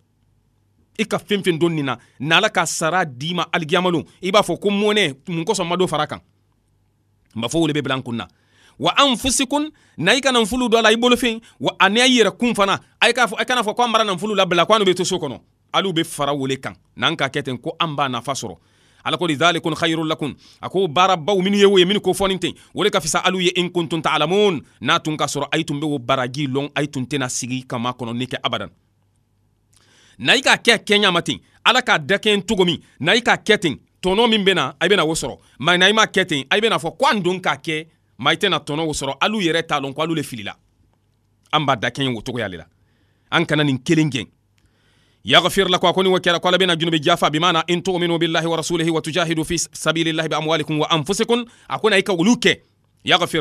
i ka fɛn don nin na n'ala ka sara d'i ma alikiyamalo i b'a fɔ ko mɔnɛ mun kosɔn ma fara kan n b'a fɔ bila n kun na wa an na i ka nanfolo dɔ la i bolofɛn wa ani a yɛrɛ kun fana a k'a kana fɔ ko an bara nanfolo labila ko an bɛ to so kɔnɔ hali u fara wele kan n'an ka kɛ ten ko an b'a nafa sɔrɔ ala ko dhalikun lakun, lakum a ko baara baw minnu ye wo ye minnu ko fɔnin ten o de ka fisa alu ye in kuntum ta'lamun n'a tun ka sɔrɔ a tun bɛ o baraji lɔn a tun tɛna sigi kama kɔnɔ ne kɛ abadan na i k'a kɛ kɛɲa ma ten ala k'a da kɛɲɛ cogo min na i k'a kɛ ten tɔnɔ min bɛ na a bɛna o sɔrɔ ma na i ma kɛ ten a bɛna fɔ ko an don k'a kɛ ma i tɛna tɔnɔ o sɔrɔ alu yɛrɛ t'a lɔn ko alu le filila an b'a da kɛɲɛ o cogoya la an kana nin kelen gɛn yaghfir lakum akoni wokera ko ala bena junubi jafa bimana in tuminu billahi wa rasulihi wa tujahidu fi sabilillahi bi amwalikum wa anfusikum akoni ayika wulu ke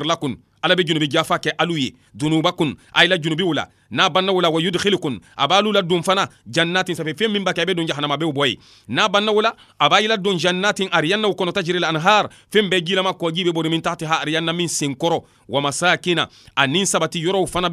lakum ala be junubi jafa kɛ alu dunubakun a yila junubiw n'a bannaw la wa yudkhilikun a la don jannatin sanfɛ fɛn min b'a kɛ a bɛ don n'a bannaw la a b'a jannatin ariyannaw kɔnɔ tajiri anhar min min wa masakina sabati fana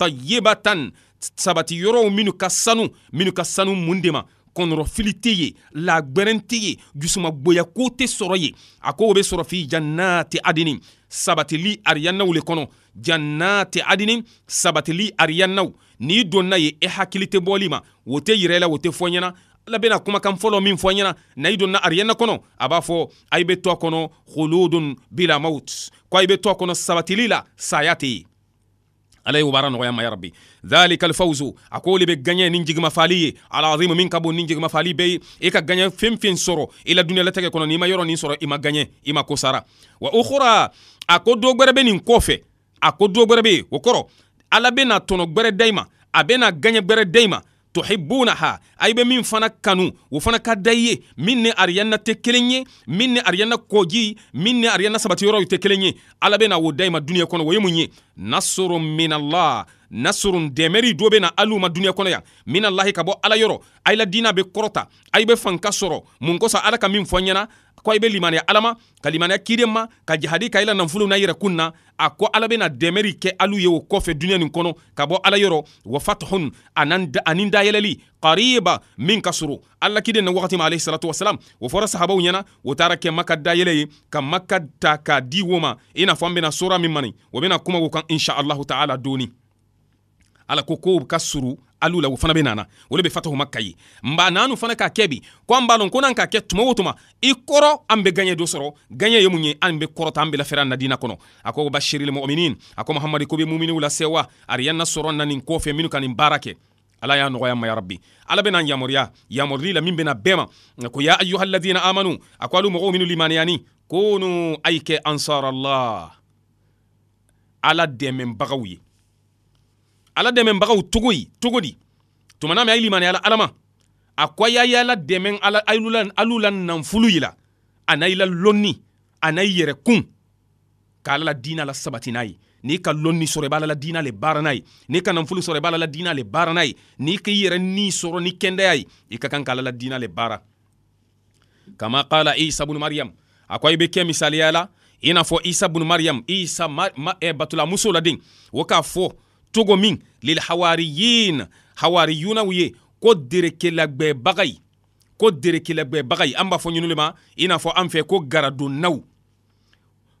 tayyibatan sabati yɔrɔw minnu ka sanu minnu ka sanu mun de ma kɔnɔrɔfili tɛ yen lagbɛrɛn tɛ yen dusumagoyako tɛ sɔrɔ ye a ko o bɛ sɔrɔ f'i jannati adini sabatili ariyanaw le kɔnɔ jannati adini sabatili ariyanaw n'i donna ye e hakili tɛ bɔli ma o tɛ yira la o tɛ fɔ ɲɛna ala bɛna kumakan fɔlɔ min fɔ ɲɛna na i donna ariyana kɔnɔ a b'a fɔ a' bɛ to kɔnɔ holodun bilamaut ko a' bɛ to a kɔnɔ sabatili la saya tɛ yen ala ye wubara nɔgɔya ma yarabi dhalika alfawzu a ko le be gaɲɛ nin jigima fali ye alazimu min ka bon nin jigima fali bɛɛ i ka gaɲɛ fen fen sɔrɔ i la duniyalatigɛ kɔnɔ n'i ma yɔrɔ nin sɔrɔ i ma gaɲɛ i wa ukhra a ko do gwɛrɛ be nin kofe a ko do gwɛrɛ be ye o kɔrɔ ala bena tono gbere da a bena gaɲɛ gwɛrɛ tuhibunaha a ye be min fana kanu o fana ka da i ye min ni ariyanna tɛ kelen ye min ni ariyanna kɔji min ni ariyanna sabatiyɔrɔw tɛ kelen ye ala bena o dayima duniɲɛ kɔnɔ o ye mun ye nasoro minallah nasurun dɛmɛri do bɛ na hali u ma duniɲa kɔnɔ yan min lahi ka bɔ ala yɔrɔ a la dina be kɔrɔta a be fanka sɔrɔ mun kosɔn ala ka min fɔ ɲɛna ko i be limaniya ala ka limaniya kiden ma ka jahadi ka i la nanfolo n'a yɛrɛ kun na a ko ala bena dɛmɛri kɛ alu ye o kɔfɛ duniɲa nin kɔnɔ ka bɔ ala yɔrɔ wa fathun ani dayɛlɛli qariba min ka suru ala kiden na wagati ma alayhi salatu wasalam o fɔra sahabaw ɲɛna o taara kɛ maka dayɛlɛ ye ka maka ta k'a di wo ma i n'a fɔ an bena sura min mani o bena kuma o kan insha allahu taala dooni ala ko kow ka suru alu la o fana be nana o le be fatahu kayi nba nanu fana k'a kɛ bi ko an b'a lɔn ko n'an k'a kɛ tuma o tuma i kɔrɔ an be gaɲɛ do sɔrɔ gaɲɛ ye mun ye an be kɔrɔta an be lafɛra na kɔnɔ a ko bashiril muminin a ko mahamadi ko be muminiw lase wa ariyanna sɔrɔ na nin kɔfɛ minnu ka nin baara kɛ ala y'a nɔgɔya ma yarabi ala bena yamɔriya yamɔrili la min bena bɛɛ ma ko ya ayuha alladina amanu a ko alu mɔgɔw minnu limaniyani konu ay kɛ ansarallah ala dɛmɛbagaw ye ala dɛmɛbagaw bagaw yi cogo di tuma na min a ye limaniyala ala ma a ko a y'a y'ala dɛmɛ alu la nanfulu yi a n'a la lɔnni a n'a yɛrɛ kun k'ala la diina la sabati n'a ye n'i ka lɔnni sɔrɔ i b'a la diina le baara n'a ye n'i ka nanfolo sɔrɔ i b'a la diina le baara n'a ye n'i k'i yɛrɛ ni sɔrɔ ni kɛndɛya ye i ka kan k'ala la diina le baara kama qala isa bunu mariyam a ko i bɛ kɛ misaliya la i n'a fɔ isa bunu mariyam isa ma, ma, eh, batulamuso laden o k'a fɔ togo min lil hawariyin hawariyuna u ye ko derekelagwɛbaga ye ko derekelagwɛbaga ye an b'a fɔ ɲinu le ma i n'a fɔ an fɛ ko garadonnaw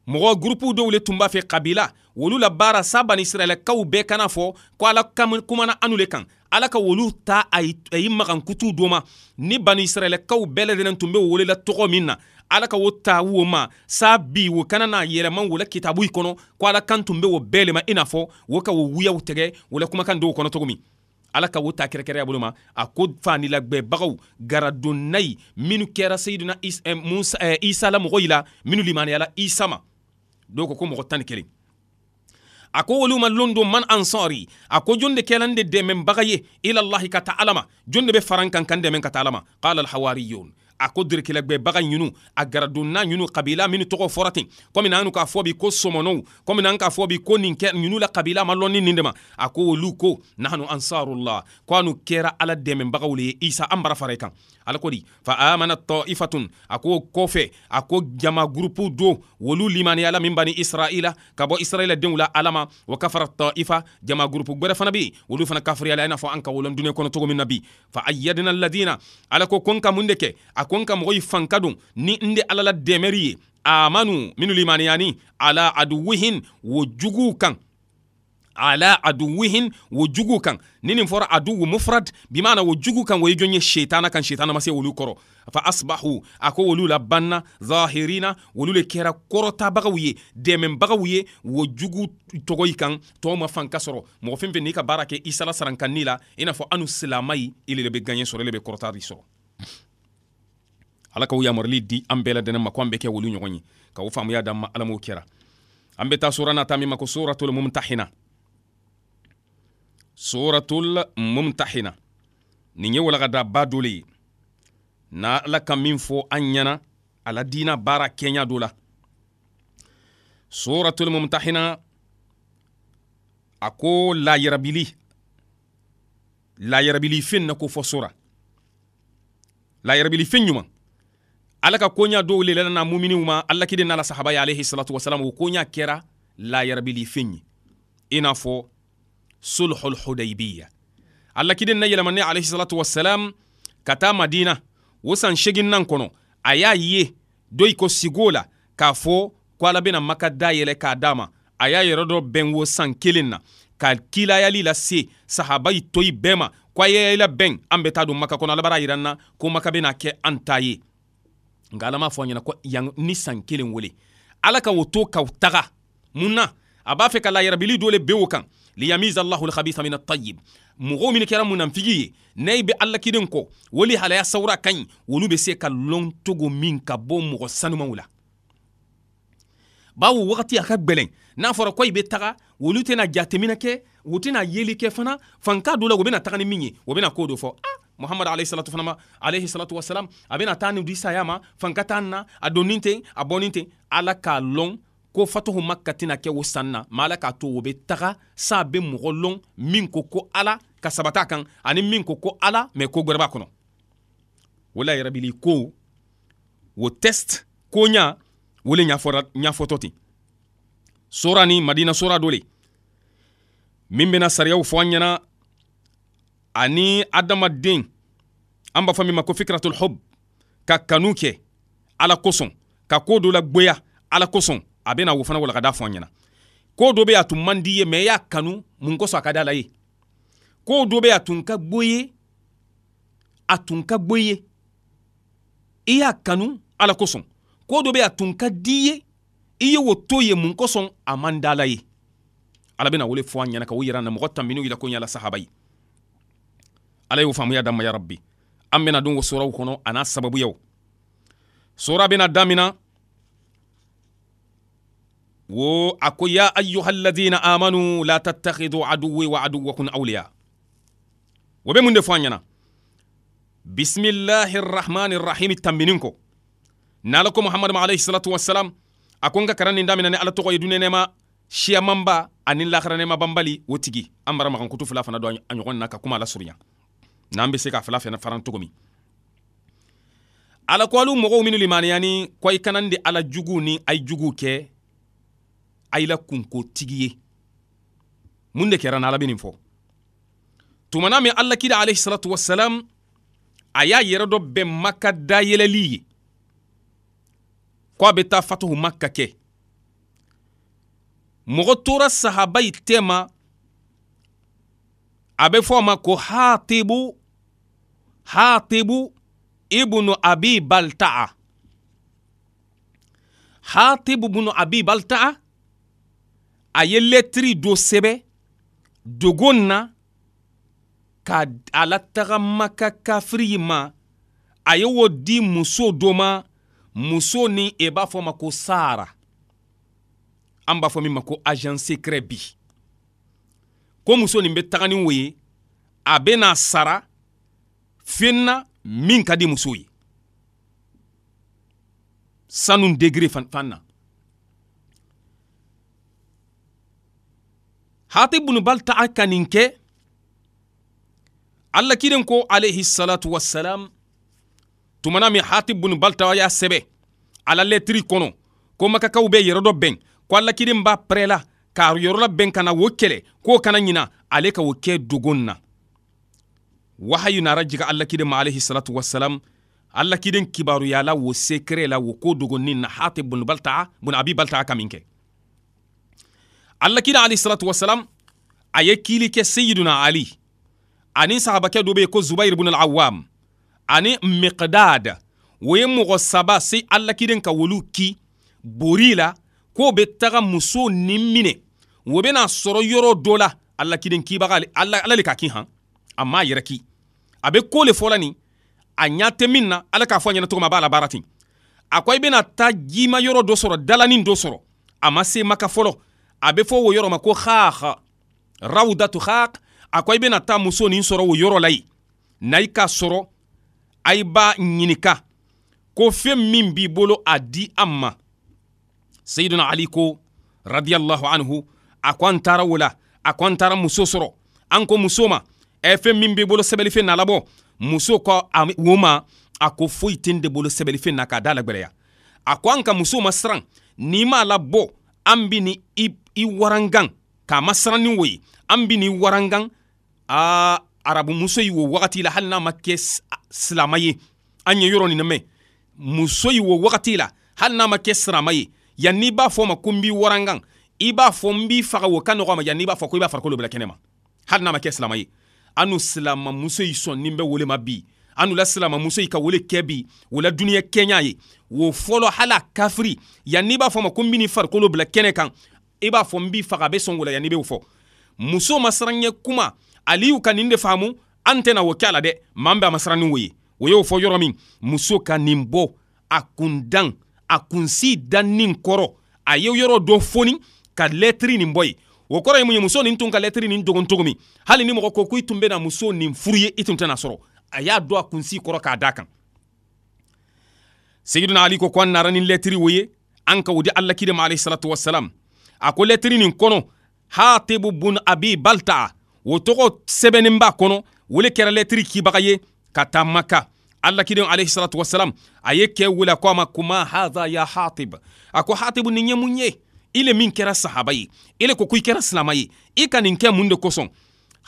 mɔgɔ gurupuw dɔw le tun b'a fɛ kabila wolu la baara sa bani israɛlɛkaw bɛɛ kana fɔ ko ala kumana anu le kan ala ka wolu ta a yi magan kutu do ni bani israɛlɛkaw bɛɛ lajɛlen tun be wolela tɔgɔ min na ala ka wo ta wo ma saa bi wo kana n'a yɛlɛma wola la kitabu i kɔnɔ ko ala kan tun be wo bɛɛ lema i n'a fɔ wo ka wo wuyaw tɛgɛ wo la kumakan do kɔnɔ cogo mi ala ka o ta kɛrɛkɛrɛya bolo ma a ko fanilagbɛbagaw garadonnayi minnu kɛra seyidina isa la mɔgɔ yi la minnu limaniyala isa ma dɔw ko ko mɔgɔ tan kelen a ko wolu man londo man ansari a ko jonde kelande demenbaga ye ilallahi ka ta ala ma jonde be farankan kan kan demen ka ta ala ma qala a ko dirikilɛgbɛ baga ɲinu a garadonna ɲinu kabila minu tɔgɔ fɔra ten komi nanu anu k'a fɔ ko sɔmɔnɔw komi na an k'a fɔ bi ko nin kɛ ɲinu la kabila ma nin de a ko olu ko nahanu ansarullah ko anu kera ala dɛmɛbagaw le ye isa an bara fara ala ko fa amana taifatun a kofe kɔfɛ a ko jama groupe do wolu limaniyala min bani israila ka bɔ israila denw la ala wa kafara taifa jama groupe gwɛrɛ fana be wolu fana kafiriyala i n'a fo an ka wolon dunɛ kono togo min na bi fa ayadina ladina ala ko ko n ka mun de kɛ a ko n ka fanka don ni n ala la demeri ye amanu minnu limaniyani ala aduwihin wo jugu kan ala aduwihin wo jugu kan ni nin fɔra aduwu mufrad bimana wo jugu kan wo ye jɔn ye shetana kan shetana ma se olu kɔrɔ fa asbahu a ko wolu la banna zahirina wolu le kɛra kɔrɔtabagaw ye dɛmɛbagaw ye wo jugu tɔgɔ yi kan tɔɔ ma fan ka sɔrɔ mɔgɔ fɛn fɛn n'i ka baara kɛ i sala sarankanni la i n'a fɔ anu silama ile le be gaɲɛ sɔrɔ ile be kɔrɔta ri sɔrɔ ala k'o yamarili di an bɛɛ ladɛnɛ ma ko an bɛ kɛ wolu ɲɔgɔn ye k'o faamuya dan ma ala kɛra an bɛ taa sura nata min ma ko suratul mumtahina suratul mumtahina nin ye walagadaba dole ye na ala ka min fo an ɲɛna ala dina baara kɛɲa do la suratul mumtahina a ko layarabili layarabili fen na ko fo sura layarabili fen ɲuman ala ka koɲa dɔw le lana muminiw ma alakiden n'ala sahaba ye alaihi salatu wasalam o koɲa kɛra layarabili fen ye i n'a fɔ sulhu hudaybiya alla kiden na yɛlɛma ne alayhi salatu wasalam ka taa madina wo san segin nan kɔnɔ a y'a ye doyi ko sigo la k'a fɔ ko ala bena maka dayɛlɛ k'a dama ma a y'a yɛrɛ dɔ bɛn wo san kelen na ka kilayali lase sahabayi toyi bɛɛ ma ko a yɛla bɛn an bɛ taa don maka kɔnɔ ala bara na ko maka bena kɛ an ta ye nka ala m'a fɔ ɲɛna ko yan ni san kelen wele ala ka o to kaw taga mun na a b'a fɛ ka layarabili dole be o kan liyamiza llahu lhabitha min atayib mɔgɔw min kɛra munafigiye n'a i be alla kiden kɔ wali halaya sawura ka ɲi olu be se ka lon togo min ka bɔ mɔgɔ sanumaw la bawo wakati a ka gwɛlɛn n'a fɔra ko i be taga olu tena jateminɛ kɛ u tɛna yeli kɛ fana fanka do la u bena taga ni min ye o bena ko do fɔ ah muhamad alayhisalatu fana ma alayhisalatu wasalam a bena taa ni di saya ma fanka taa na a donnin ten a bɔnin ten ala k'a lɔn ko fatuhu makka tɛna kɛ o san na ma ala k'a to o bɛ taga san bɛ mɔgɔ lɔn min ko ko ala ka sabata kan ani min ko ko ala mɛ ko gwɛrɛ b'a kɔnɔ o la yɛrɛ bili ko o test koɲa o le ɲafɔtɔ ten sora ni madina sora dɔ le min bɛna sariyaw fɔ an ɲɛna ani adamaden an b'a fɔ min ma ko fikratul hub ka kanu kɛ ala kosɔn ka koo dɔ la gboya ala kosɔn a bɛna wo fana walakada fɔ ɲɛna ko dɔ bɛ a tun man di ye mɛ i e y'a kanu mun kosɔn a ka da la ye ko dɔ bɛ a tun ka gbo ye a tun ka gbo ye i y'a kanu ala kosɔn ko dɔ bɛ a tun ka di ye i ye o to ye mun kosɔn a man da la ye ala bɛna wele fɔ a ɲɛna ka o yira na mɔgɔ tanbiniw yira ko n yala sahaba ye ala y'o faamuya d'an ma yarabi an bɛna don o sɔrɔw kɔnɔ a n'a sababuyaw sɔrɔ bɛna daminɛ wo a ko ya ayyuhalladina amanu la tattakhidu aduwi wa aduwakum awliya wo be mun de fɔ an ɲɛna bisimilahi rahmani rahimi ko n'ala ko muhamadu alayhi salatu wasalam a ko n ka kara nin damina ni ala tɔgɔ ye dunɛ nɛma siya manba ani lahara nema banbali o tigi an bara magan kutu fila fana do a ɲɔgɔn na ka kuma la surunya n'an be se k'a fila fɛnɛ faran cogo min ala ko alu mɔgɔw minnu limaniyani ko i kana di ala juguw ni a ye juguw kɛ a yila kunkotigi ye mun de kɛra na ala be nin fɔ tumana min alakira alayhisalatu wasalam a y'a yɛrɛ dɔ bɛn maka dayɛlɛli ye ko a be taa fatuhu makka kɛ mɔgɔ tora sahaba yi tɛma a be fɔ a ma ko hatibu hatibu ibnu abi baltaa hatibu bunu abi baltaa a ye lɛtiri dɔ sɛbɛ dogo na ka a latagama ka kafiri ma a ye o di muso dɔ ma muso ni e b'a fɔ ma ko sara an b'a fɔ min ma ko agent secret bi ko muso nin bɛ taga ni o ye a bɛ n'a sara fɛn na min ka di muso ye sanu degere fan na hati bunu bal nin kaninke allah kiden ko alayhi salatu wassalam tumana bunu bal balta'a y'a sebe ala la lɛtiri kɔnɔ ko kaw be yero do ben ko allah kiden b'a prela k'a yɔrɔ la ben kana wokele k'o kana nyina ale ka o dugunna dogon na wahayu nara allah kiden ma alayhi salatu wassalam allah kiden kibaruyala wo secret la wo ko dugunni na bal balta'a bun abi bal ka kaminke allah kira alayhi salatu wasalam a ye kiili kɛ seyiduna ali ani sahabakɛ dɔ be ye ko zubayr bun alawam ani miqdad o ye mɔgɔ saba se allah kiren ka wolu ki bori la k'o be taga muso ni minɛ o bena sɔrɔ yɔrɔ dɔ la allah kiren kibaga ala le ka kin han a m'a yɛrɛ ki a be koo le fɔla nin a ɲa tɛ min na ala k'a fɔ a ɲɛna tɔgɔma a b'a la baara ten a ko i bena ta jima yɔrɔ dɔ sɔrɔ dalanin dɔ sɔrɔ a ma se maka fɔlɔ a bɛ fɔ o yɔrɔ ma ko haaha rawdatu haaq a ko i bɛna taa muso nin sɔrɔ o yɔrɔ la yen na i k'a sɔrɔ a i b'a ɲininka ko fɛn min b'i bolo a di an ma seyidina ali ko radiyallahu anhu a ko an taara o la a ko an taara muso sɔrɔ an ko muso ma ɛ fɛn min b'i bolo sɛbɛlifɛn na labɔ muso ko o ma a ko foyi tɛ n de bolo sɛbɛlifɛn na k'a da la gbɛrɛya a ko an ka muso ma siran n'i m'a labɔ an bɛ ni i i warangan k'a ma siranni wo ye an bi n'i warangan a arabumuso yi wo wagati la hali n'a ma kɛ silama ye an ye yɔrɔ nin mɛn muso yi wo wagati la hali n'a ma kɛ sirama ye yan n'i b'a fɔ ma ko n b'i warangan i b'a fɔ n b'i faga wo ka nɔgɔ ma yan n'i b'a fɔ ko i b'a farikolo bila kɛnɛ ma hali n'a ma kɛ silama ye anu silamamuso yi sɔn nin bɛ wele ma bi anu la silamamuso yi ka wele kɛ bi o la duniɲɛ kɛɲa ye wo fɔlɔ hali a kafiri yan n'i b'a fɔ ma ko n bini farikolo bila kɛnɛ kan i e b'a fɔ n b'i faga a bɛ sɔn k'o la yanni i fɔ muso ma siran ɲɛ kuma ali y'u ka nin de faamu an tɛna o kɛ a la dɛ maa min bɛ a ma siran ni o ye o y'o fɔ yɔrɔ min muso ka nin bɔ a kundan a kunsi danni kɔrɔ a ye yɔrɔ dɔ foni ka lɛtiri nin bɔ yen o kɔrɔ ye mun ye muso nin tun ka lɛtiri nin dogo cogo min hali ni mɔgɔ ko ko i tun bɛna muso nin furu ye i tun tɛna sɔrɔ a y'a don a kunsi kɔrɔ k'a d'a kan segiduna ali ko ko an nara ni lɛtiri o ye an ka o di alakira ma alayhi salatu wasalam a ko lɛtiri nin kɔnɔ hatibu bun abi balta o tɔgɔ sɛbɛnnin b'a kɔnɔ wele kɛra lɛtiri kibaga ye ka taa maka alakidenw alayhi salatu wasalam a ye kɛ wele a ko a ma kuma hadha ya hatib a ko hatibu nin ye mun ye ile min kɛra sahaba ye ile ko ko i kɛra silama ye i ka nin kɛ mun de kosɔn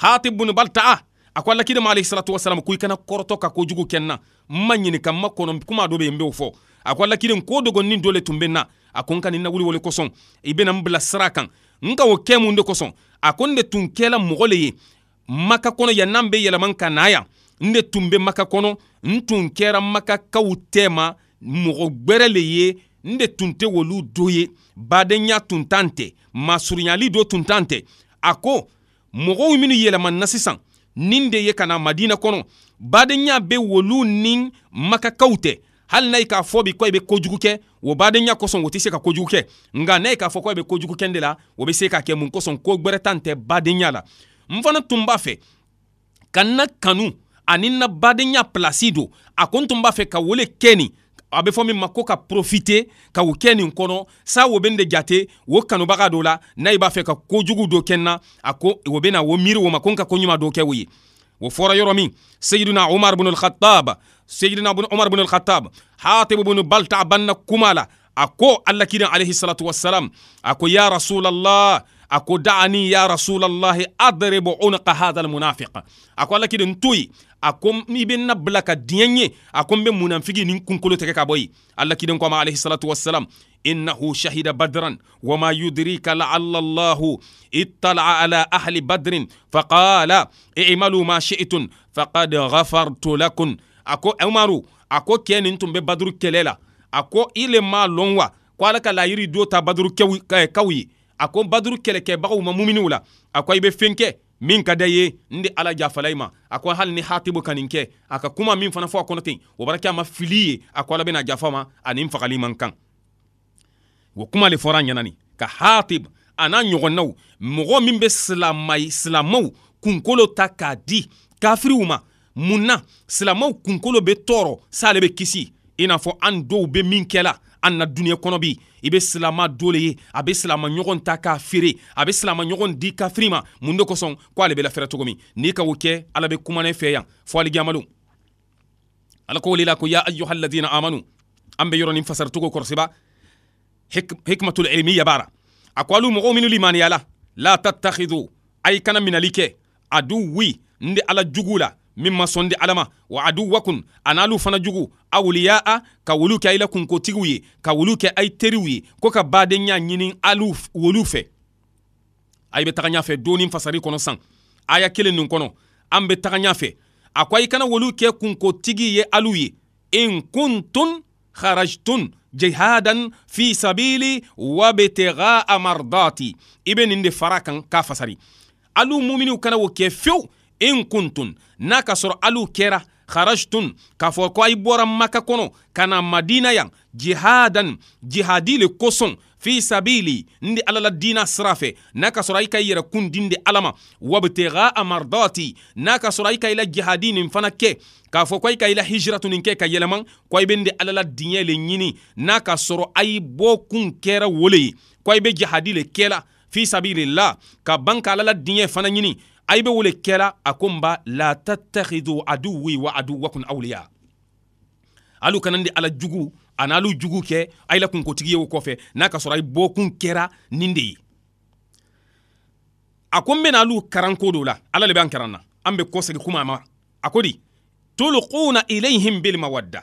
hatib bun balta a ko alakidenw alayhi salatu wasalam ko i kana kɔrɔtɔ ka kojugu kɛ n na n ma ɲininka n ma kɔnɔ kuma dɔ be yen n b'o fɔ a ko alakiden ko dogo nin dɔ le tun be n na a ko n ka nin lawuli wale kosɔn i bena n bila sira kan n ka o kɛ mun de kosɔn a ko n de tun kɛla mɔgɔ le ye maka kɔnɔ yan n'an be yɛlɛman ka naa yan n de tun be maka kɔnɔ n tun kɛra makakaw tɛɛma mɔgɔ gwɛrɛ le ye n de tun tɛ wolu do ye badenya tun t'an tɛ masurunyali do tun t'an tɛ a ko mɔgɔw minnu yɛlɛmanna sisan nin de ye ka na madina kɔnɔ badenya be wolu ni makakaw tɛ hali n'a ye k'a fɔ bi ko i bɛ kojugu kɛ o badenya kosɔn o tɛ se ka kojugu kɛ nga n'a ye k'a fɔ ko i bɛ kojugu kɛ de la o bɛ se ka kɛ mun kosɔn ko gbɛrɛ tan tɛ badenya la n fana tun b'a fɛ ka n na kanu ani n na badenya pilasi don a ko n tun b'a fɛ ka wole kɛ nin a bɛ fɔ min ma ko ka profite ka o kɛ nin kɔnɔ sa o be nin de jate o kanubaga do la n'a i b'a fɛ ka kojugu dɔ kɛ n a ko o bɛ na o miiri o ma ko n ka koɲuman dɔ kɛ o ye o fɔra yɔrɔ min seyiduna umar bin al-khattab seydina bunu omar bunu alkhatab hatibu bunu balta banna kumala ako allah kiɗen alayhi salatu wassalam ako ya rasulallah ako da'ani ya rasulallah adribu unqa hada almunafiq ako allah kiɗen toyi ako i nablaka na bila ka diɲɛ ye ako n munafigi nin kunkolo tɛgɛ ka bɔ ye allah kiɗen koma alayhi salatu wassalam إنه شهد بدرا وما يدريك لعل الله اطلع على أهل بدر فقال اعملوا ما شئتم فقد غفرت لكم a ko eh, umaru a ko kɛ nin tun be baduru kɛlɛ la a ko ile m'a lɔn wa ko ala ka layiri do ta baduru kaw ye a ko baduru kɛlɛkɛbagaw ma muminiw la a ko i bɛ fɛn min ka da ye n de ala jafala i ma a ko hali ni hatibu ka nin kɛ a ka kuma min fana fɔ a kɔnɔ ten o bara a ma fili ye a ko ala bɛna jafa ma ani fagali man kan o kuma le fɔra a ka hatib a n'a ɲɔgɔnnaw mɔgɔ min be silamaw kunkolo ta k'a di kafiriw ma mun na silamaw kunkolo be tɔɔrɔ s'ale be kisi i n'a fɔ an dɔw be min kɛla an na duniɲɛ kɔnɔ bi i be silama dole ye a be silama ɲɔgɔn ta k'a feere a be silama ɲɔgɔn di kafiri ma mun de kosɔn ko ale be lafɛrɛ cogo min n'i ka o kɛ ala be kumanɛ fɛ yan fɔ aligiyamalon ala ko lela ko ya ayuha alladina amanu an be yɔrɔnin fasaritogo kɔrɔsiba hikmatul ilmiya bara a ko alu mɔgɔw minnu limaniyala la tattahidu a kana minali kɛ aduwi n de ala jugu la min ma sɔn di ala ma wa aduwakun a n'alu fana jugu awliyaa ka wulu kɛ a ila kunkotigiw ye ka wulu kɛ a teriw ye ko ka baadenya ɲini alu wolu fɛ a bɛ taga ɲafɛ doni fasari kɔnɔ san aya kelen nin kɔnɔ an bɛ taga ɲafɛ a ko a i kana wolu kɛ kunkotigi ye alu ye in kuntun kharajtun jihadan fi sabili wa bitigaa mardati i bɛ nin de fara kan k'a fasari alu muminiw kana wo kɛ fiyewu in kuntum n'a ka sɔrɔ hali kɛra kharajtum k'a fɔ ko a' bɔra maka kɔnɔ ka na madina yan jihadan jihadi le kosɔn fi sabili n de ala diina sira fɛ n'a ka sɔrɔ a' ka yɛrɛ kun din de ala ma wabtigaa amardati n'a ka sɔrɔ a' ka i la jihadi nin fana kɛ k'a fɔ ko a' ka i la hijiratu nin kɛ ka yɛlɛma ko a' bɛ n de ala diɲɛ le ɲini n'a ka sɔrɔ a' bɔ kun kɛra wole ye ko a' bɛ jihadi le kɛ fi sabili ka ban ka ala diɲɛ fana ɲini a yi be wo le kɛra a ko n ba la tattahidu aduwi wa aduwakum awliya alu kana ala jugu a n'alu jugu kɛ a yila kunkotigi ye o kɔfɛ n'a ka sɔrɔ a bɔkun kɛra nin de ye a ko n bena alu karanko do la ala le b'an karan na an be kɔsegi kuma a ma a ko di tulquna ilayhim bilmawadda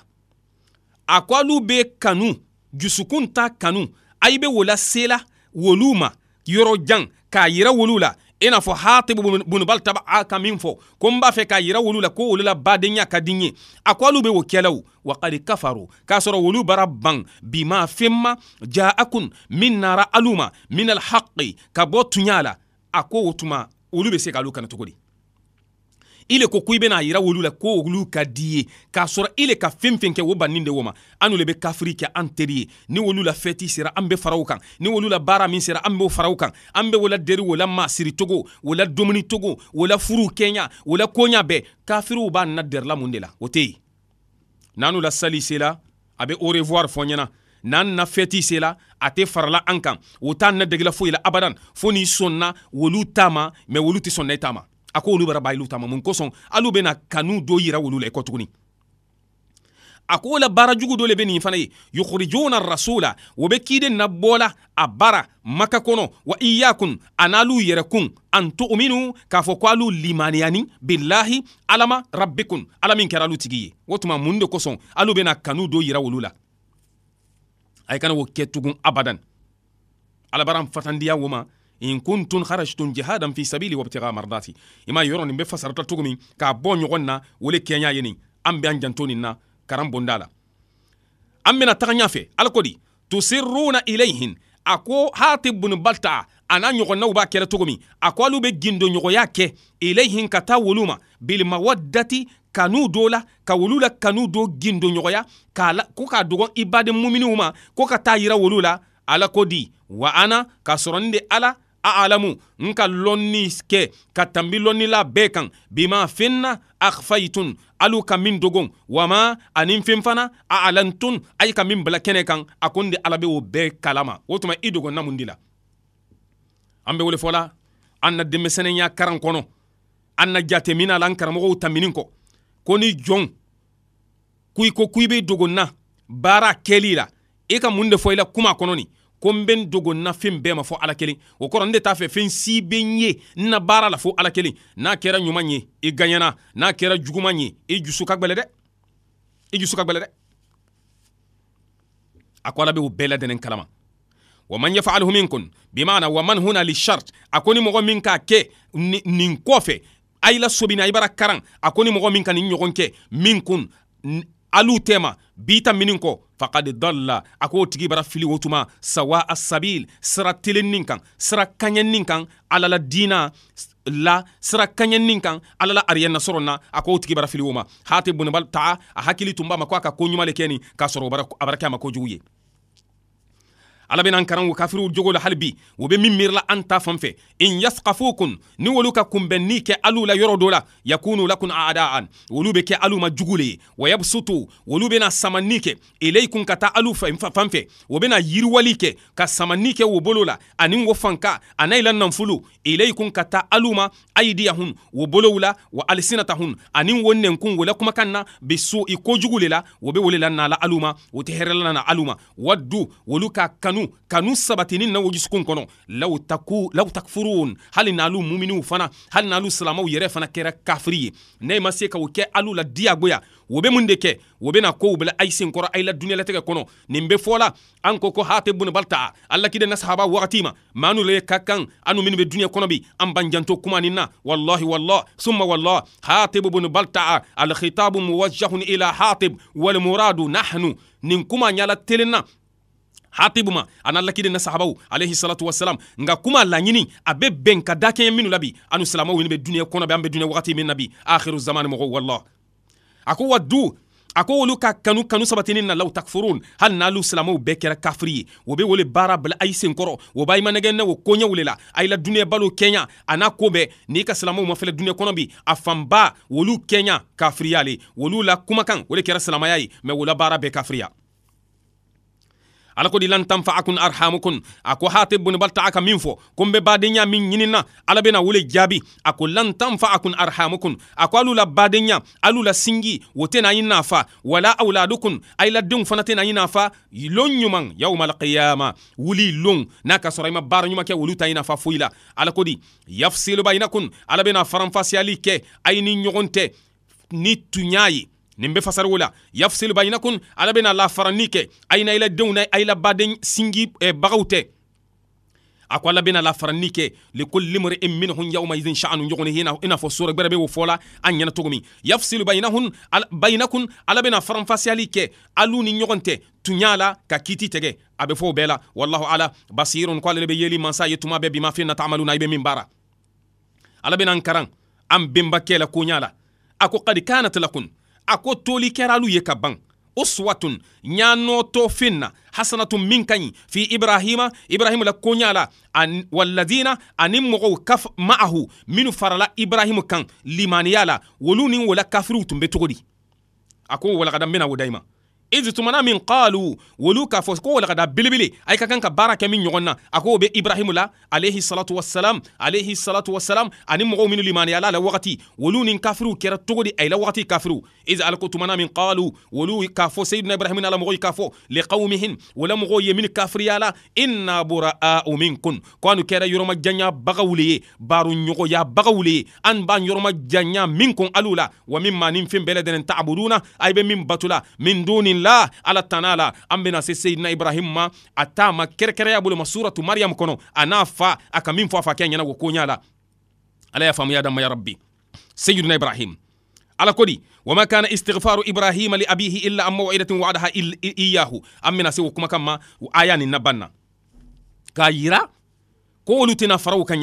a ko alu be kanu jusukun ta kanu a yi be wola sela wolu ma yɔrɔjan k'a yira wolu la i fo fɔ hatibu bunubal taba a ka min fo ko n b'a fɛ k'a yira wolu la ko wolu la baden ya ka di n ye a ko alu be wo kɛlaw wakad kafaru k'a sɔrɔ wolu bara ban bima fɛnma jaakun min nara alu ma min alhaqi ka bɔ tuɲa la a ko wo tuma wolu be se k'alu kana togo di ile le ko ko i bena yira wolu la ko olu ka di ye k'a sɔrɔ ile ka fen fen kɛ o bannin de wo ma anu le be kafiri kɛ an teri ye ni wolu la fɛti sera an be faraw kan ni wolu la baara min sera an b'o faraw kan an be wola deri wola masiri togo wola domuni togo wola furu kɛɲa wola koɲa bɛɛ kafiriw b'a na dɛrila mun de la o tɛ yen n'anu la sali sela a be au revoir fɔ ɲɛna n'an na fɛti sela a tɛ farala an kan o t'an na degila foyi la abadan fɔɔ n'i sɔnna wolu ta ma mɛ wolu tɛ sɔnna i ta ma a ko olu bara bayilu tama mun kosɔn alu bena kanu do yira wolu la i kɔ tuguni a ko la baara jugu do le be nin fana ye yukhrijuna rasula wo be kiiden na bɔla a bara maka kɔnɔ wa iyakun a n'alu yɛrɛkun an tu'minu k'a fɔ ko alu limaniyani billahi alama rabbikun ala min kɛra alu tigi ye wo tuma mun de kosɔn alu bena kanu do yira wolu la a kana wo kɛ tugun abadan alabaran fatandiya wo ma in kuntun kharajtum jihadan fi sabili wabtigha mardati ima yoro nin bɛ fasarata tugumi k'a bɔ ɲɔgɔn na o le kɛɲa ye nin an bɛ an janto na karan bonda la an bɛna taga ɲɛfɛ ala ko di ilayhin a ko hati bun balta a n'a ɲɔgɔnnaw b'a kɛra tugumi min a ko alu bɛ gindoɲɔgɔnya kɛ ilayhin ka taa wolu ma bilmawaddati kanu do la ka wolu la kanu do gindoɲɔgɔnya k'a la ko k'a dɔgɔ i baden muminiw ma ko ka taa yira wolu la ala ko di wa ana k'a sɔrɔ de ala a'lamu n ka lɔnni kɛ ka tanbi lɔnnila bee kan bima fɛn na alu ka min dogon wama anin fɛn fana a a'lantun a ka min bila kene kan a ko alabe wo ala bɛ o bɛɛ kalama o tuma i dogo namun la an bɛ wele fɔla an na denmisɛnninya karan kɔnɔ an na jatemina la an karamɔgɔw tamini kɔ ko ni jɔn k'i ko k'i bɛ baara kɛli la i ka mun de fɔ i la kuma kɔnɔ ko n be n dogo n na fɛn bɛɛ ma fɔ ala kelen o kɔrɔ n de t'a fɛ fen si be n ye n na baara la fɔ ala kelen n'a kɛra ɲuman ye i gaɲana n'a kɛra juguman ye i jusu ka gwɛlɛ dɛ i jusu ka gwɛlɛ dɛ a ko ala be o bɛɛ ladɛnɛ kalama ومن يفعله منكم بمعنى ومن هنا للشرط اكوني a منكا كي نين كوفي ايلا سوبينا يبارا كران اكوني مغو منكا نين يغون كي منكم alu tema bita minin ko faqad dalla ako tigi bara fili wotuma tuma sawa asabil sira nin kan sira nin kan ala la la sira nin kan ala la ariyana sɔrɔ na ako tigi bara fili o ma hate bonibal taa a hakili tun b'a ma ko a ka koɲuman le keni k'a sɔrɔ a bara kɛ a ma kojugu ye ala bena an karan o kafiriw jogo la hali bi o be min miirila an ta fan fɛ in yaskafukun ni wolu ka kunbɛnni kɛ alu la yɔrɔ do la yakunu lakun aadaan wolu be kɛ alu ma jugu le ye wa yabsutu wolu bena samanni kɛ eleikun ka taa alu fan fɛ o bena yiriwali kɛ ka samanni kɛ wo bolo la ani wo fanka a n'a ila nanfulu eleikun ka taa alu ma aidiyahun wo bolow la wa alisinatahun ani wo nɛnkun wo la na be i kojugu le la wo be wole la na alu ma wo tɛ hɛrɛla na alu ma waddu wolu ka kanu kanu kanu sabatini na n'aw dusukun kɔnɔ law taku law takfurun hali n'alu muminiw fana hali n'alu silamaw yɛrɛ fana kɛra kafiri ye ne ma se ka o kɛ alu la diyagoya o bɛ mun de kɛ o bɛna kow bila ayi sen kɔrɔ ayi la duniyalatigɛ kɔnɔ nin bɛ fɔ la an ko ko hate bun balta alakide na sahaba wagati ma manu le ka kan anu minnu bɛ duniɲa kɔnɔ bi an b'an kuma nin na wallahi wallah summa wallah hatib bun balta alkhitabu muwajjahun ila hatib walmuradu nahnu nin kuma ɲala telen na hatibu ma a n'a lakiden na sahabaw alayhi salatu wasalam nga kuma laɲini a bɛ bɛn ka dakɛɲɛ minnu labi anu ani silamaw ɲini bɛ duniɲɛ kɔnɔ bɛ an bɛ duniɲɛ wagati min nabi akhiru zamani mɔgɔw wallah a ko wa du a ko olu ka kanu kanu sabatini na law takfurun hali n'alu silamaw bɛɛ kɛra kafiri ye o be wele baara bila a y' sen kɔrɔ o b'a i manɛgɛnɛ wo koɲɛw le la a yila duniɲɛ balo kɛɲa a n'a koo bɛɛ n'i ka silamaw ma filɛ duniɲɛ kɔnɔ bi a fanba wolu kɛɲa kafiriya le wolu la kumakan o le kɛra silamaya ye wo la baara bɛɛ kafiriya ala ko di lan tanfa'akum arhamukum ako hatib bun balta aka min fo ko be badenya min nyinina ala bena wule jabi ako lan tanfa'akum arhamukum ako alula badenya alula singi wotena yina fa wala auladukum ayla dun fanatena yina fa lon nyuman yawmal qiyama wuli lon naka sura ma bar nyuma ke wuluta yina fa fuila ala ko yafsilu bainakum ala bena faranfasiyali ke ayni nyogonte ni tunyaayi nin be fasari yafsil yafsilu ala bena lafarani kɛ a yina ila denw na a yila baden singi eh, bagaw tɛ a ko ala bena lafarani kɛ likulli mri'in minhum yauma idin sha'anu yughnihi i n'a fɔ sura gwɛrɛ be o fɔla an ɲɛna cogo min yafsilu bayinahun bayinakun ala bena faranfasiyali kɛ alu ni ɲɔgɔn tɛ tuɲa la ka kiti tɛgɛ a be fɔ bɛɛ la wallahu ala basirun ko ale be yeli mansa ye tuma bɛɛ bima fi na i be min baara ala bena karan an benbakɛ la koɲa la a ko kad kanat lakun a ko toli kɛra ye ka ban uswatun ɲa na hasanatun min ka ɲi fi ibrahima ibrahimu la koɲa la walladina ani mɔgɔw kaf ma'ahu minnu farala ibrahimu kan limaniya la wolu ni wola kafiriw tun be cogo di a ko walakada n bena wo dayima iz tumana min qalu wolu k'a fɔ ko walakada belebele a ye ka kan ka baara kɛ min ɲɔgɔn na a ko o be ibrahimu la alayhi salatu wasalam alayhi salatu wasalam ani mɔgɔw minnu limaniyala la wagati wolu ni kafiriw kɛra cogo di a yila wagati kafiriw iz ala ko tumana min qalu wolu k'a fɔ sayidina ibrahimu ala mɔgɔw k'a fɔ liqaumihim wala mɔgɔw ye min kafiriyala inna buraau minkum ko anu kɛra yɔrɔma janya bagaw le ye baaru ɲɔgɔnya bagaw le ye an b'an yɔrɔma janya minkum alu la wa min ma nin fɛn bɛɛ lajɛlen ta'buduna a ye bɛ min batula min duni la ala tana la an bena se seyidina ibrahim ma a t'a ma kɛrɛkɛrɛya boloma suratu mariyam kɔnɔ a n'a fa a ka min fɔ a fakɛ ɲɛna wo koɲa la ala y'a faamuya ya rabbi seyidina ibrahim ala kodi wama kana istighfaru ibrahima li abihi illa an mawidatin wadaha iyahu an bena se wo kuma ma aya nin na banna k'a yira ko olu tɛna faraw ka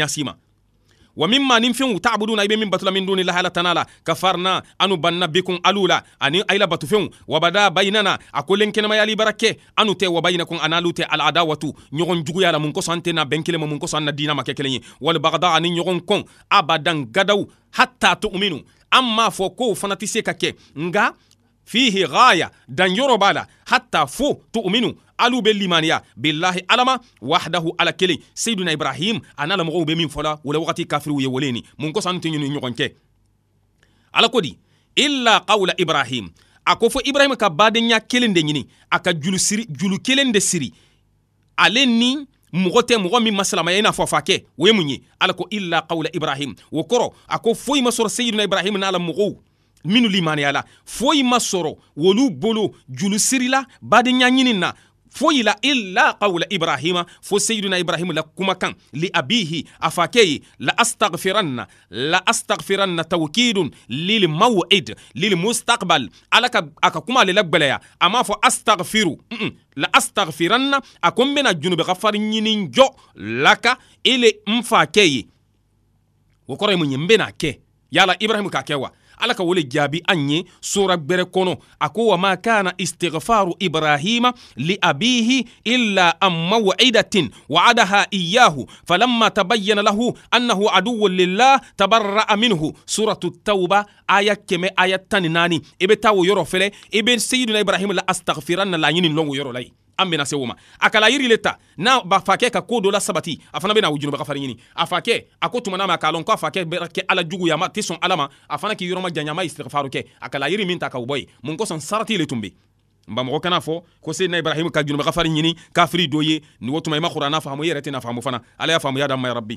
wa mimma nin fenw tabuduna i be min batula min duni lahi ala kafarna anu banna bikum alu la ani ayila batufenw wabada bayinana a ko len kɛnɛmayali bara kɛ anu tɛ wa bayinakum an'alu tɛ al ɲɔgɔn juguya la mun kosɔn an tɛ bɛn kelen mun kosɔn an na dina ma kelen ye wal bagada ani ɲɔgɔn kɔn abadan gadaw hata tu'minu an m'a fɔ kow fana tɛ se ka kɛ nga fihi ghaya dan yɔrɔ b'a la hatta fo tu'minu alu be limaniya bilahi alama wahdahu ala kelen seyiduna ibrahim a n'a lamɔgɔw be min fɔla o la wagati kafiriw ye wole ni mun kosɔn anu tɛ ɲini ɲɔgɔn cɛ ala ko di illa qawla ibrahim a ko fɔ ibrahim ka badenya kelen de ɲini a ka julu siri julu kelen de siri ale ni mɔgɔ tɛ mɔgɔ min ma i n'a fɔ fa kɛ o ye mun ye ala ko illa qawla ibrahim o kɔrɔ a ko foyi ma sɔrɔ seyiduna ibrahim n'a la mɔgɔw minnu limaniyala foyi ma sɔrɔ wolu bolo julu sirila badenya ɲini na fo yila illa qawla ibrahima fo seyiduna ibrahima la kumakan li abihi a fake ye la astagfiranna la astagfiranna tawkidun lil mawid lil mustaqbal ala ka a kuma ale la gbeleya a fo astagfiru mm -mm. la astagfiranna a ko n bena junube ka fari ɲini jɔ laka ile n fa kɛ ye o kɔrɔ ye mun ye n bena kɛ yala ibrahima k'a kɛ wa ala ka wo le jaabi an ye sura gwɛrɛ kɔnɔ a ko wama kana istigfaru ibrahima liabihi illa an mawidatin wa'adaha iyahu falamma tabayyana lahu annahu aduwun lillah tabarra'a minhu suratu tauba aya kɛmɛ aya tani naani i be taa wo yɔrɔ fɛlɛ i be seyiduna ibrahima la astagfiranna laɲini lɔn wo yɔrɔ la ye an bɛna se woma a yiri le ta n'a ba fakɛ ka koo dɔ la sabati a fana bɛna o junubaga fari ɲini a fakɛ a ko tuma n'a ma k'a lɔn ko a fakɛ bɛ kɛ ala jugu ma tɛ sɔn ala ma a fana k'i yɔrɔ ma janya ma istighfaru kɛ a yiri min ta ka o bɔ ye mun kosɔn sarati le tun bɛ bamɔgɔ kana fɔ ko se na ibrahim ka junubaga fari ɲini kafiri dɔ ye ni o tuma i ma kɔrɔ faamu i yɛrɛ faamu fana ala y'a y'a damma ya rabbi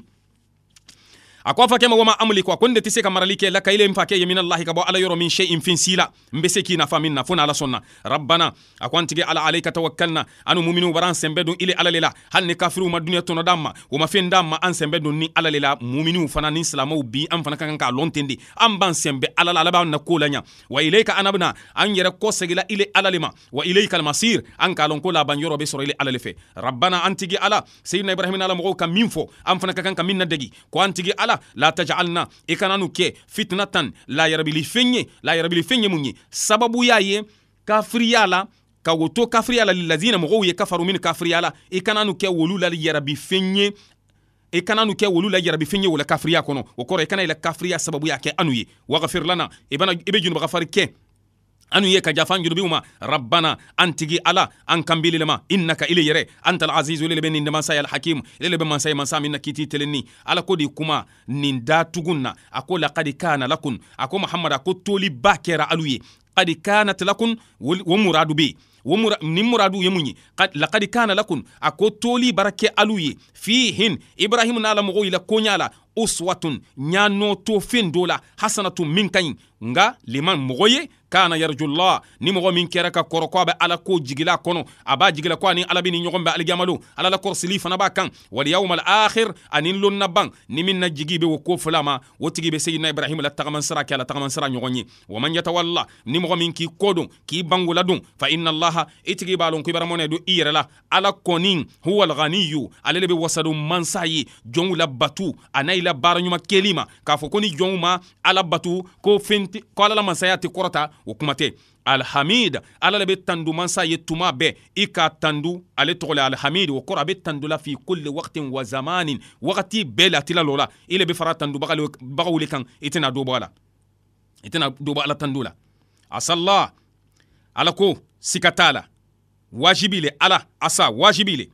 a ko a fa kema woma amli ko a kon de tɛ se ka marali kɛ la ka ile n fa kɛ ye min allahi ka bɔ ala yɔrɔ min shay'in fin sila la n be se k'i nafa min na fo n'ala sɔnna rabbana a ko an tigɛ ala alayka tawakkalna anu muminiw baran an sɛnbɛ don ile ala le la hali ni kafiriw ma duniɲa tɔnɔ d'an ma o ma fen d'an ma an sɛnbɛ don ni ala le la muminiw fana ni silamaw bi an fana ka kan k'a lɔn ten de an b'an sɛnbɛ ala la ala b'an na koo la ɲa wa ilayka anabna an yɛrɛ kɔsegila ile ala le ma wa ilayka almasir an k'a lɔn ko laban yɔrɔ be sɔrɔ ile ala le fɛ rabbana an tigi ala seyidina ibrahimina ala mɔgɔw ka min fɔ an fana ka kan ka min na degi ko an tigi ala ala la tajalna i kana nu kɛ fitina tan layɛrɛbili fɛn ye layɛrɛbili fɛn ye mun ye sababu y'a ye kafiriya la ka woto kafiriya la lilazina mɔgɔw ye kafaru min kafiriya la i kana nu kɛ wolu la yɛrɛbi fɛn i kana nu kɛ wolu la yarabi fɛn ye wala kafiriya kɔnɔ o kɔrɔ i kana i la kafiriya sababu y'a kɛ anu ye wagafir lana i bɛ junubaga kɛ anu ye ka jafan jurubi ma rabbana antigi ala an kanbili lema innaka ile yere anta alazizu ile be ninde damansa ye ile be mansa ye mansa min na kiti telenni ala kodi kuma nin datugun na a ko kana lakun ako ko ko toliba kɛra kanat lakun muradu bi ni muradu ye mun ye kana lakun ako toli barake aluye alu ye fihin ibrahimu n'ala mɔgɔw yila koɲa la uswatun ɲa nɔ to fen la min nga liman mogo ye kana yarjullah ni mɔgɔ min kɛra ka kɔrɔ ko a ala ko jigila kɔnɔ a jigila ko ani ala bi ni ɲɔgɔn bɛ alijama don ala la kɔrɔsili fana b'a kan waliyawmal akhir ani lon na ni min na be o ko fila be seyidina ibrahima la tagaman sira kɛ a la tagaman sira wa man yatawalla ni mɔgɔ min k'i kɔ k'i bangola don fa inna allaha i tigi b'a lɔn ko ibaramɔnɛ ala kɔni huwa alghaniyu ale le be wasadon mansa ye jɔnw batu a n'a i la baaraɲuman keli ala batu ko fen kunti ko ala la mansaya te kɔrɔta o kuma tɛ alhamid ala le be tandu mansa ye tuma bɛɛ i k'a tandu ale tɔgɔ le alhamid o kɔrɔ a be tandula fi kulli wagtin wa zamanin wagati bɛɛ latila lɔ la i le be fara tandubagaw le kan i tɛna dɔ la i tɛna ala tandu la asalla ala ko sika t'a la wajibi le ala asa wajibi le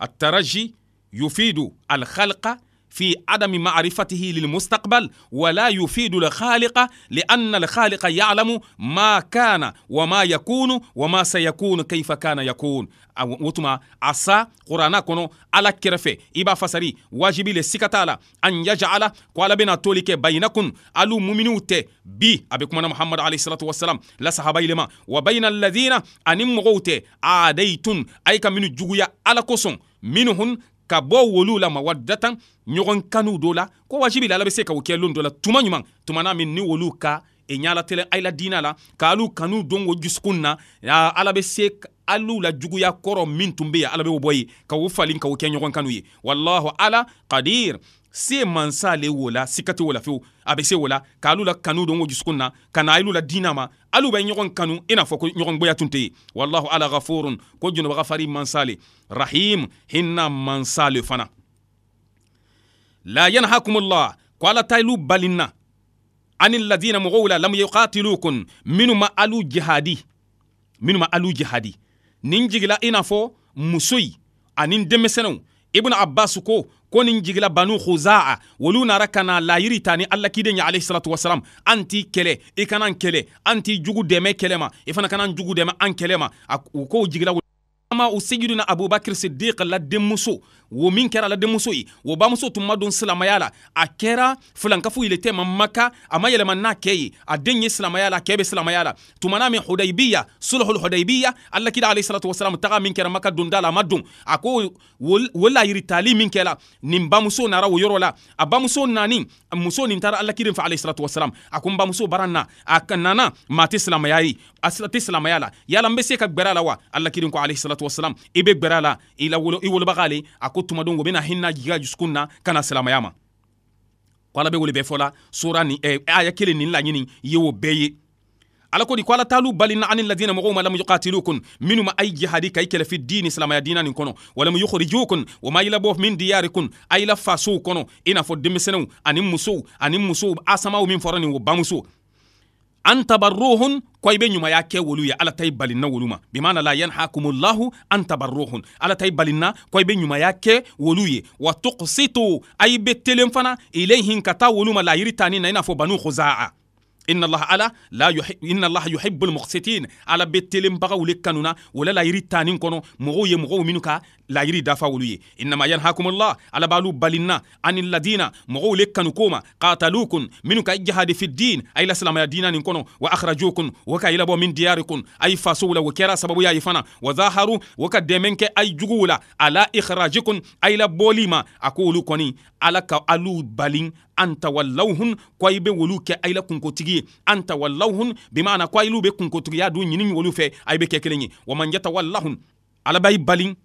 yufidu يفيد الخلق في عدم معرفته للمستقبل ولا يفيد الخالق لأن الخالق يعلم ما كان وما يكون وما سيكون كيف كان يكون وتما عسى قرانا كونو على كرفه إبا فسري واجبي لسكتالا أن يجعل قال بنا تولك بينكم ألو مؤمنوت بي أبيكم محمد عليه الصلاة والسلام لا صحابي لما وبين الذين أنمغوت عاديتم أيك من الجوية على كسون منهن ka bɔ woluw la mawadatan ɲɔgɔn kanuw do la ko wajibi la ala be se ka o kɛ lon dɔ la tuma ɲuman tuma na min ni woluw ka e ɲalatɛlɛ ayila diina la ka alu kanu don o jusukun na ala be se alu la juguya kɔrɔ min tun be ye ala be o bɔ ye ka o falin ka o kɛ ɲɔgɔn kanu ye wallahu ala kadir se mansa le wo la sika wo la fewu a be se o la k'alu la kanu don wo dusukun na ka na ayilu la diina ma alu bɛ ɲɔgɔn kanu i n'a fɔ ko ɲɔgɔn gboya tun tɛ yen wallahu ala gafurun ko junubaga fari mansale rahim hinna mansale fana la yanhakumullah ko ala ta balinna ani ladina mɔgɔw la lam yuqatilukum minnu ma alu jihadi minnu ma alu jihadi nin jigila i n'a fɔ muso yi ani denmisɛnninw ibnu abbas ko ko nin jigila banu khuzaa wolu nara kana layiri tani alla kiden ya alayhi salatu wasalam anti kele i kanan kele an ti jugu dɛmɛ kɛlɛ ma i fana kanan jugu dɛmɛ an kɛlɛ ma u k'o jigila ama u sejiduna abubakir siddik la denmuso wo min kɛra ala denmuso ye wo bamuso tun ma don silamaya la a kɛra filankafu yele tɛ ma maka a ma yɛlɛma n'a kɛ ye a den ye silamaya la kɛɛ be silamaya la tuma n'a min hudaybiya sulhul hudaybiya alakira alayhi salatu wasalam taga min kɛra maka donda la a ma don a ko wo layiritali min kɛla nin bamuso nara wo yɔrɔ la a bamuso nani muso nin tara alakirin fɛ alayhi salatu wasalam a ko n bamuso bara na a nana ma tɛ silamaya ye a silamaya la yala n be se ka gwɛrɛ la wa alakirin ko alayhi salatu wasalam i be gwɛrɛ la i wolobaga le ko tuma don o bena hinna jiga ka jusukun na ka na silamaya ma ko ala be wele bɛɛ fɔla sura ni eh, aya kelen nin laɲini ye o bɛɛ ye ala ko di ko ala talu balina na ani ladina mɔgɔw ma lamu yuqatilukum minnu ma ay jihadi ka i kɛlɛ fi diini silamaya diina nin kɔnɔ walamu yukhrijukun wa ma yila bɔ min diyarikun a yila fasow kɔnɔ i n'a fɔ denmisɛnɛw ani musow ani musow asamaw min fɔra nin o bamuso an tabarruhun koy be ɲumaya kɛ wolu ye ala ta i balinna wolu ma bimana la yanhakumullahu an tabarruhun ala ta i balinna koy be ɲumaya kɛ wolu ye wa tuqsitu a i be telen fana ilayhin ka wolu ma layiri tani na i n'a banu khuza'a إن الله على لا يحب إن الله يحب المقسطين على بتلم بقى ولك كانونا ولا لا يريد تانين كونو مغو يمغو منك laɲini dafa wolu ye innama yanhakumullah ala b'alu balinna ani ladina mɔgɔw le kanu koma qatalukun minnu ka jahadi fi din a ye lasilamaya dina kɔnɔ wa akhrajukun wo ka yilabɔ min diyarikun a ye fasow la wo kɛra sababu y'a ye fana wa zaharu wo ka dɛmɛ kɛ a juguw la ala ikhrajikun a ye labɔli ma a ko olu kɔni ala ka alu balin an tawallawhun ko i wolu kɛ a yila kunkotigi ye an tawallawhun bimana ko a be kunkotigiya dun ɲini wolu fɛ a ye be kɛ kelen wa man yatawallahun ala b'a balin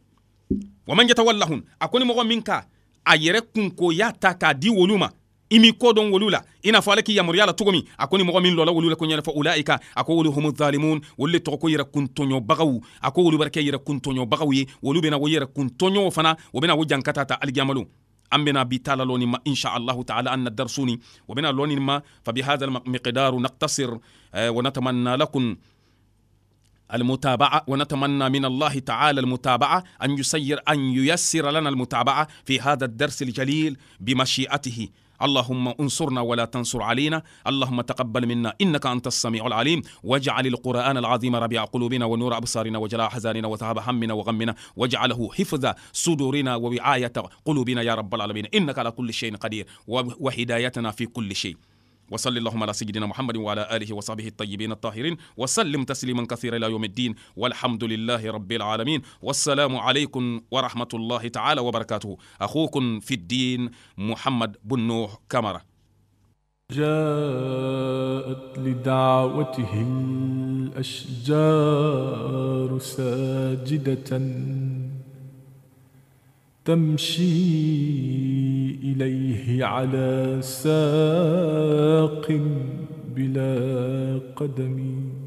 waman yatawallahun a ko ni mɔgɔ min ka a yɛrɛ kunkoya ta k'a di wolu ma i m'i ko dɔn wolu la i n'a fɔ ale k'i yamaruya la cogo min a ko ni mɔgɔ min lɔla wolu la ko ɲɛna fɔ ulaika a ko wolu homo zalimun wolu le tɔgɔ ko yɛrɛ kuntɔɲɔbagaw a ko wolu bɛrɛ kɛ yɛrɛ kuntɔɲɔbagaw ye wolu bɛna o yɛrɛ kuntɔɲɔw fana o bɛna o jankata ta alijamalo an bena bi tala lɔni ma insha allahu taala an na darisuni o bena lɔni ma fa bi hada almiqdaru naktasir wa natamanna lakum المتابعة ونتمنى من الله تعالى المتابعة أن يسير أن ييسر لنا المتابعة في هذا الدرس الجليل بمشيئته اللهم انصرنا ولا تنصر علينا اللهم تقبل منا إنك أنت السميع العليم واجعل القرآن العظيم ربيع قلوبنا ونور أبصارنا وجلاء حزاننا وذهب همنا وغمنا واجعله حفظ صدورنا ووعاية قلوبنا يا رب العالمين إنك على كل شيء قدير وهدايتنا في كل شيء وصل اللهم على سيدنا محمد وعلى آله وصحبه الطيبين الطاهرين وسلم تسليما كثيرا إلى يوم الدين والحمد لله رب العالمين والسلام عليكم ورحمة الله تعالى وبركاته أخوكم في الدين محمد بن نوح كمرة جاءت لدعوته الأشجار ساجدة تمشي إليه على ساق بلا قدمٍ